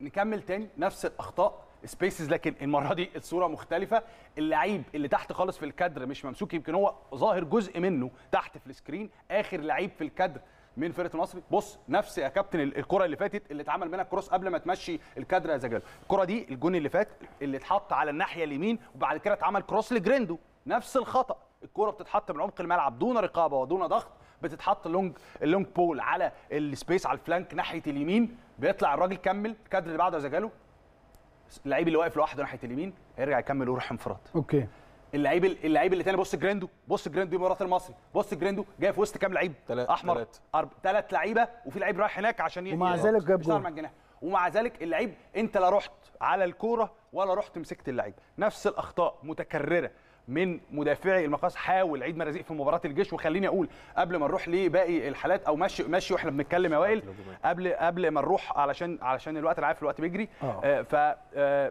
نكمل تاني نفس الاخطاء سبيسز لكن المره دي الصوره مختلفه اللعيب اللي تحت خالص في الكادر مش ممسوك يمكن هو ظاهر جزء منه تحت في السكرين اخر لعيب في الكادر من فرقه المصري بص نفس يا كابتن الكره اللي فاتت اللي اتعمل منها الكروس قبل ما تمشي الكادر يا زجل الكره دي الجون اللي فات اللي اتحط على الناحيه اليمين وبعد كده اتعمل كروس لجريندو نفس الخطا الكره بتتحط من عمق الملعب دون رقابه ودون ضغط بتتحط لونج اللونج بول على السبيس على الفلانك ناحيه اليمين بيطلع الراجل كمل الكادر اللي بعده اذا جاله اللعيب اللي واقف لوحده ناحيه اليمين هيرجع يكمل ويروح انفراد اوكي اللعيب اللعيب اللي تاني بص جراندو بص جراندو مرات المصري بص جراندو جاي في وسط كام لعيب احمر ثلاث لعيبه وفي لعيب رايح هناك عشان ومع ذلك جاب جول ومع ذلك اللعيب انت لا رحت على الكوره ولا رحت مسكت اللعيب نفس الاخطاء متكرره من مدافعي المقاص حاول عيد مرازيق في مباراه الجيش وخليني اقول قبل ما نروح لباقي الحالات او ماشي ماشي واحنا بنتكلم يا وائل إيه. قبل قبل ما نروح علشان علشان الوقت انا عارف الوقت بيجري آه. آه،,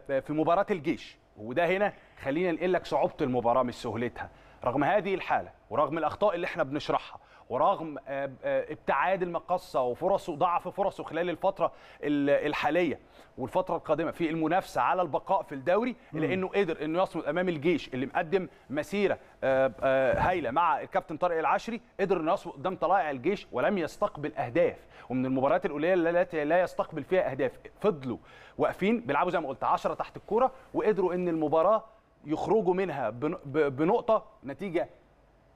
آه. في مباراه الجيش وده هنا خلينا نقول لك صعوبه المباراه مش سهولتها رغم هذه الحاله ورغم الاخطاء اللي احنا بنشرحها ورغم آه، آه، ابتعاد المقصه وفرصه ضعف فرصه خلال الفتره الحاليه والفتره القادمه في المنافسه على البقاء في الدوري الا انه قدر انه يصمد امام الجيش اللي مقدم مسيره آه، هايله مع الكابتن طارق العشري قدر انه يصمد قدام طلائع الجيش ولم يستقبل اهداف ومن المباريات القليله التي لا يستقبل فيها اهداف فضلوا واقفين بيلعبوا زي ما قلت 10 تحت الكوره وقدروا ان المباراه يخرجوا منها بنقطه نتيجه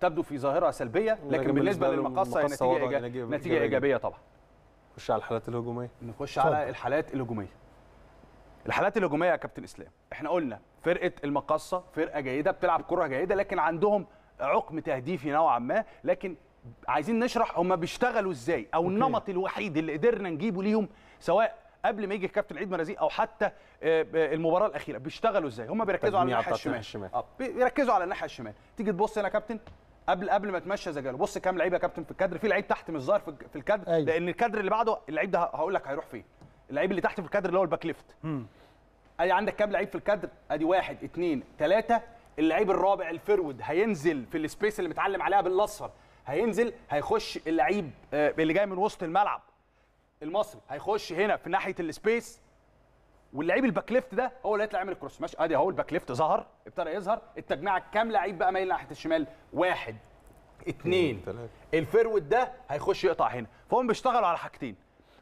تبدو في ظاهره سلبيه لكن بالنسبه للمقصه هي نتيجه, يعني إيجابية, نتيجة إيجابية, ايجابيه طبعا نخش على الحالات الهجوميه نخش على الحالات الهجوميه الحالات الهجوميه يا كابتن اسلام احنا قلنا فرقه المقصه فرقه جيده بتلعب كره جيده لكن عندهم عقم تهديفي نوعا ما لكن عايزين نشرح هم بيشتغلوا ازاي او أوكي. النمط الوحيد اللي قدرنا نجيبه ليهم سواء قبل ما يجي الكابتن عيد مرازي او حتى آه، آه، المباراه الاخيره بيشتغلوا ازاي هم بيركزوا على الناحيه الشمال, الشمال. آه. بيركزوا على الناحيه الشمال تيجي تبص هنا يا كابتن قبل قبل ما تمشي زجاله بص كام لعيب يا كابتن في الكادر في لعيب تحت مش ظاهر في الكادر أيوة. لان الكادر اللي بعده اللعيب ده هقول لك هيروح فين اللعيب اللي تحت في الكادر اللي هو الباك ليفت ادي عندك كام لعيب في الكادر ادي واحد اثنين ثلاثه اللعيب الرابع الفرود هينزل في السبيس اللي متعلم عليها بالاصفر هينزل هيخش اللعيب آه، اللي جاي من وسط الملعب المصري هيخش هنا في ناحيه السبيس واللعيب الباك ليفت ده هو اللي هيطلع يعمل الكروس ماشي ادي اهو الباك ليفت ظهر ابتدى يظهر التجميعه كام لعيب بقى مايل ناحيه الشمال واحد اثنين الفيرود ده هيخش يقطع هنا فهم بيشتغلوا على حاجتين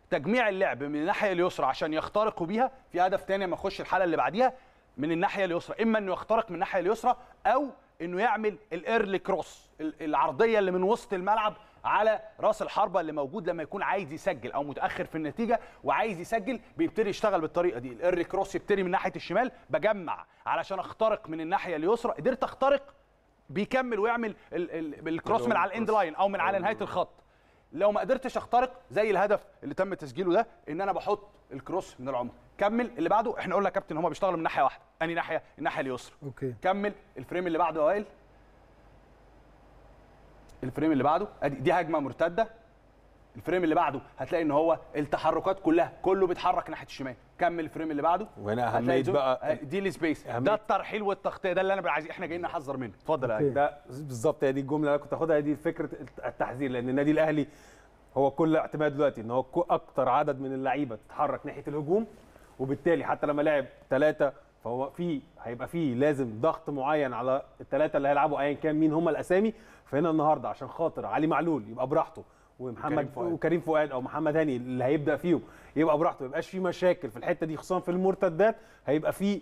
تجميع اللعب من الناحيه اليسرى عشان يخترقوا بيها في هدف تاني لما يخش الحاله اللي بعديها من الناحيه اليسرى اما انه يخترق من الناحيه اليسرى او انه يعمل الايرلي كروس العرضيه اللي من وسط الملعب على راس الحربه اللي موجود لما يكون عايز يسجل او متاخر في النتيجه وعايز يسجل بيبتدي يشتغل بالطريقه دي الاري كروس يبتدي من ناحيه الشمال بجمع علشان اخترق من الناحيه اليسرى قدرت اخترق بيكمل ويعمل الكروس من على الاند لاين او من على نهايه الخط لو ما قدرتش اخترق زي الهدف اللي تم تسجيله ده ان انا بحط الكروس من العمق كمل اللي بعده احنا قلنا يا كابتن هما بيشتغلوا من ناحيه واحده اني ناحيه الناحيه اليسرى اوكي كمل الفريم اللي بعده يا وائل الفريم اللي بعده ادي دي هجمه مرتده الفريم اللي بعده هتلاقي ان هو التحركات كلها كله بيتحرك ناحيه الشمال كمل الفريم اللي بعده وهنا اهميه بقى آه، دي السبيس ده الترحيل والتغطيه ده اللي انا عايز احنا جايين نحذر منه اتفضل يا ده بالظبط هي دي الجمله اللي انا كنت هاخدها دي فكره التحذير لان النادي الاهلي هو كل اعتماد دلوقتي ان هو اكتر عدد من اللعيبه تتحرك ناحيه الهجوم وبالتالي حتى لما لعب ثلاثه فهو في هيبقى في لازم ضغط معين على الثلاثه اللي هيلعبوا ايا كان مين هم الاسامي فهنا النهارده عشان خاطر علي معلول يبقى براحته ومحمد فؤاد. وكريم فؤاد او محمد هاني اللي هيبدا فيهم يبقى براحته ما يبقاش في مشاكل في الحته دي خصوصا في المرتدات هيبقى في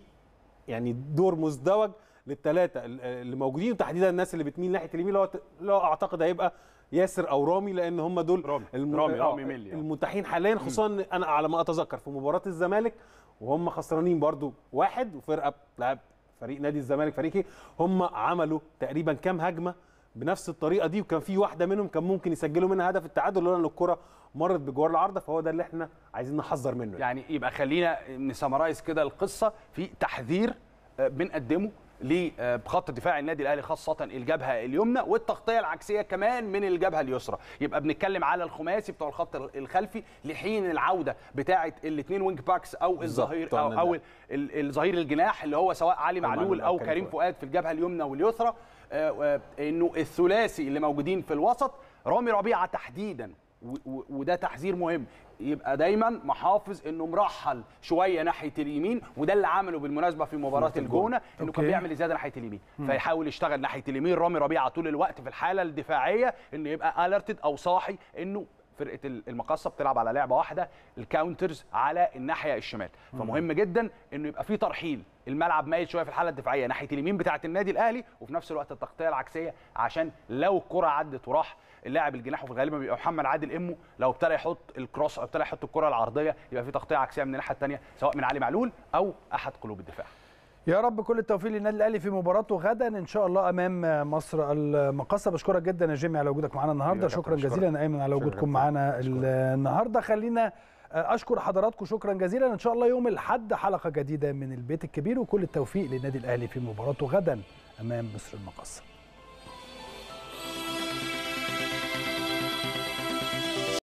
يعني دور مزدوج للثلاثه اللي موجودين وتحديدا الناس اللي بتميل ناحيه اليمين اللي هو لا اعتقد هيبقى ياسر او رامي لان هم دول رامي الم... رامي, رامي آه، ميلي المتاحين حاليا خصوصا انا على ما اتذكر في مباراه الزمالك وهم خسرانين برضو واحد وفرقه لعب فريق نادي الزمالك فريقي إيه؟ هم عملوا تقريبا كام هجمه بنفس الطريقه دي وكان في واحده منهم كان ممكن يسجلوا منها هدف التعادل لولا ان الكره مرت بجوار العارضه فهو ده اللي احنا عايزين نحذر منه يعني, يعني يبقى خلينا نسمرايز كده القصه في تحذير آه، بنقدمه لخط دفاع النادي الاهلي خاصه الجبهه اليمنى والتغطيه العكسيه كمان من الجبهه اليسرى يبقى بنتكلم على الخماسي بتوع الخط الخلفي لحين العوده بتاعه الاثنين وينج باكس او الظهير او, أو الظهير الجناح اللي هو سواء علي معلول او كريم فؤاد في الجبهه اليمنى واليسرى آه، آه، انه الثلاثي اللي موجودين في الوسط رامي ربيعه تحديدا وده تحذير مهم يبقى دايما محافظ انه مرحل شويه ناحيه اليمين وده اللي عمله بالمناسبه في مباراه الجونه انه كان بيعمل زياده ناحيه اليمين فيحاول يشتغل ناحيه اليمين رامي ربيعه طول الوقت في الحاله الدفاعيه انه يبقى الرتد او صاحي انه فرقه المقصه بتلعب على لعبه واحده الكاونترز على الناحيه الشمال فمهم جدا انه يبقى في ترحيل الملعب مايل شويه في الحاله الدفاعيه ناحيه اليمين بتاعه النادي الاهلي وفي نفس الوقت التغطيه العكسيه عشان لو الكره عدت وراح اللاعب الجناح وفي الغالب بيبقى محمد عادل امه لو ابتدى يحط الكروس او ابتدى يحط الكره العرضيه يبقى في تغطيه عكسيه من الناحيه الثانيه سواء من علي معلول او احد قلوب الدفاع يا رب كل التوفيق للنادي الاهلي في مباراته غدا ان شاء الله امام مصر المقاصه بشكرك جدا يا جيمي على وجودك معانا النهارده شكرا جزيلا يا ايمن على وجودكم معانا النهارده خلينا اشكر حضراتكم شكرا جزيلا ان شاء الله يوم الاحد حلقه جديده من البيت الكبير وكل التوفيق للنادي الاهلي في مباراته غدا امام مصر المقاصه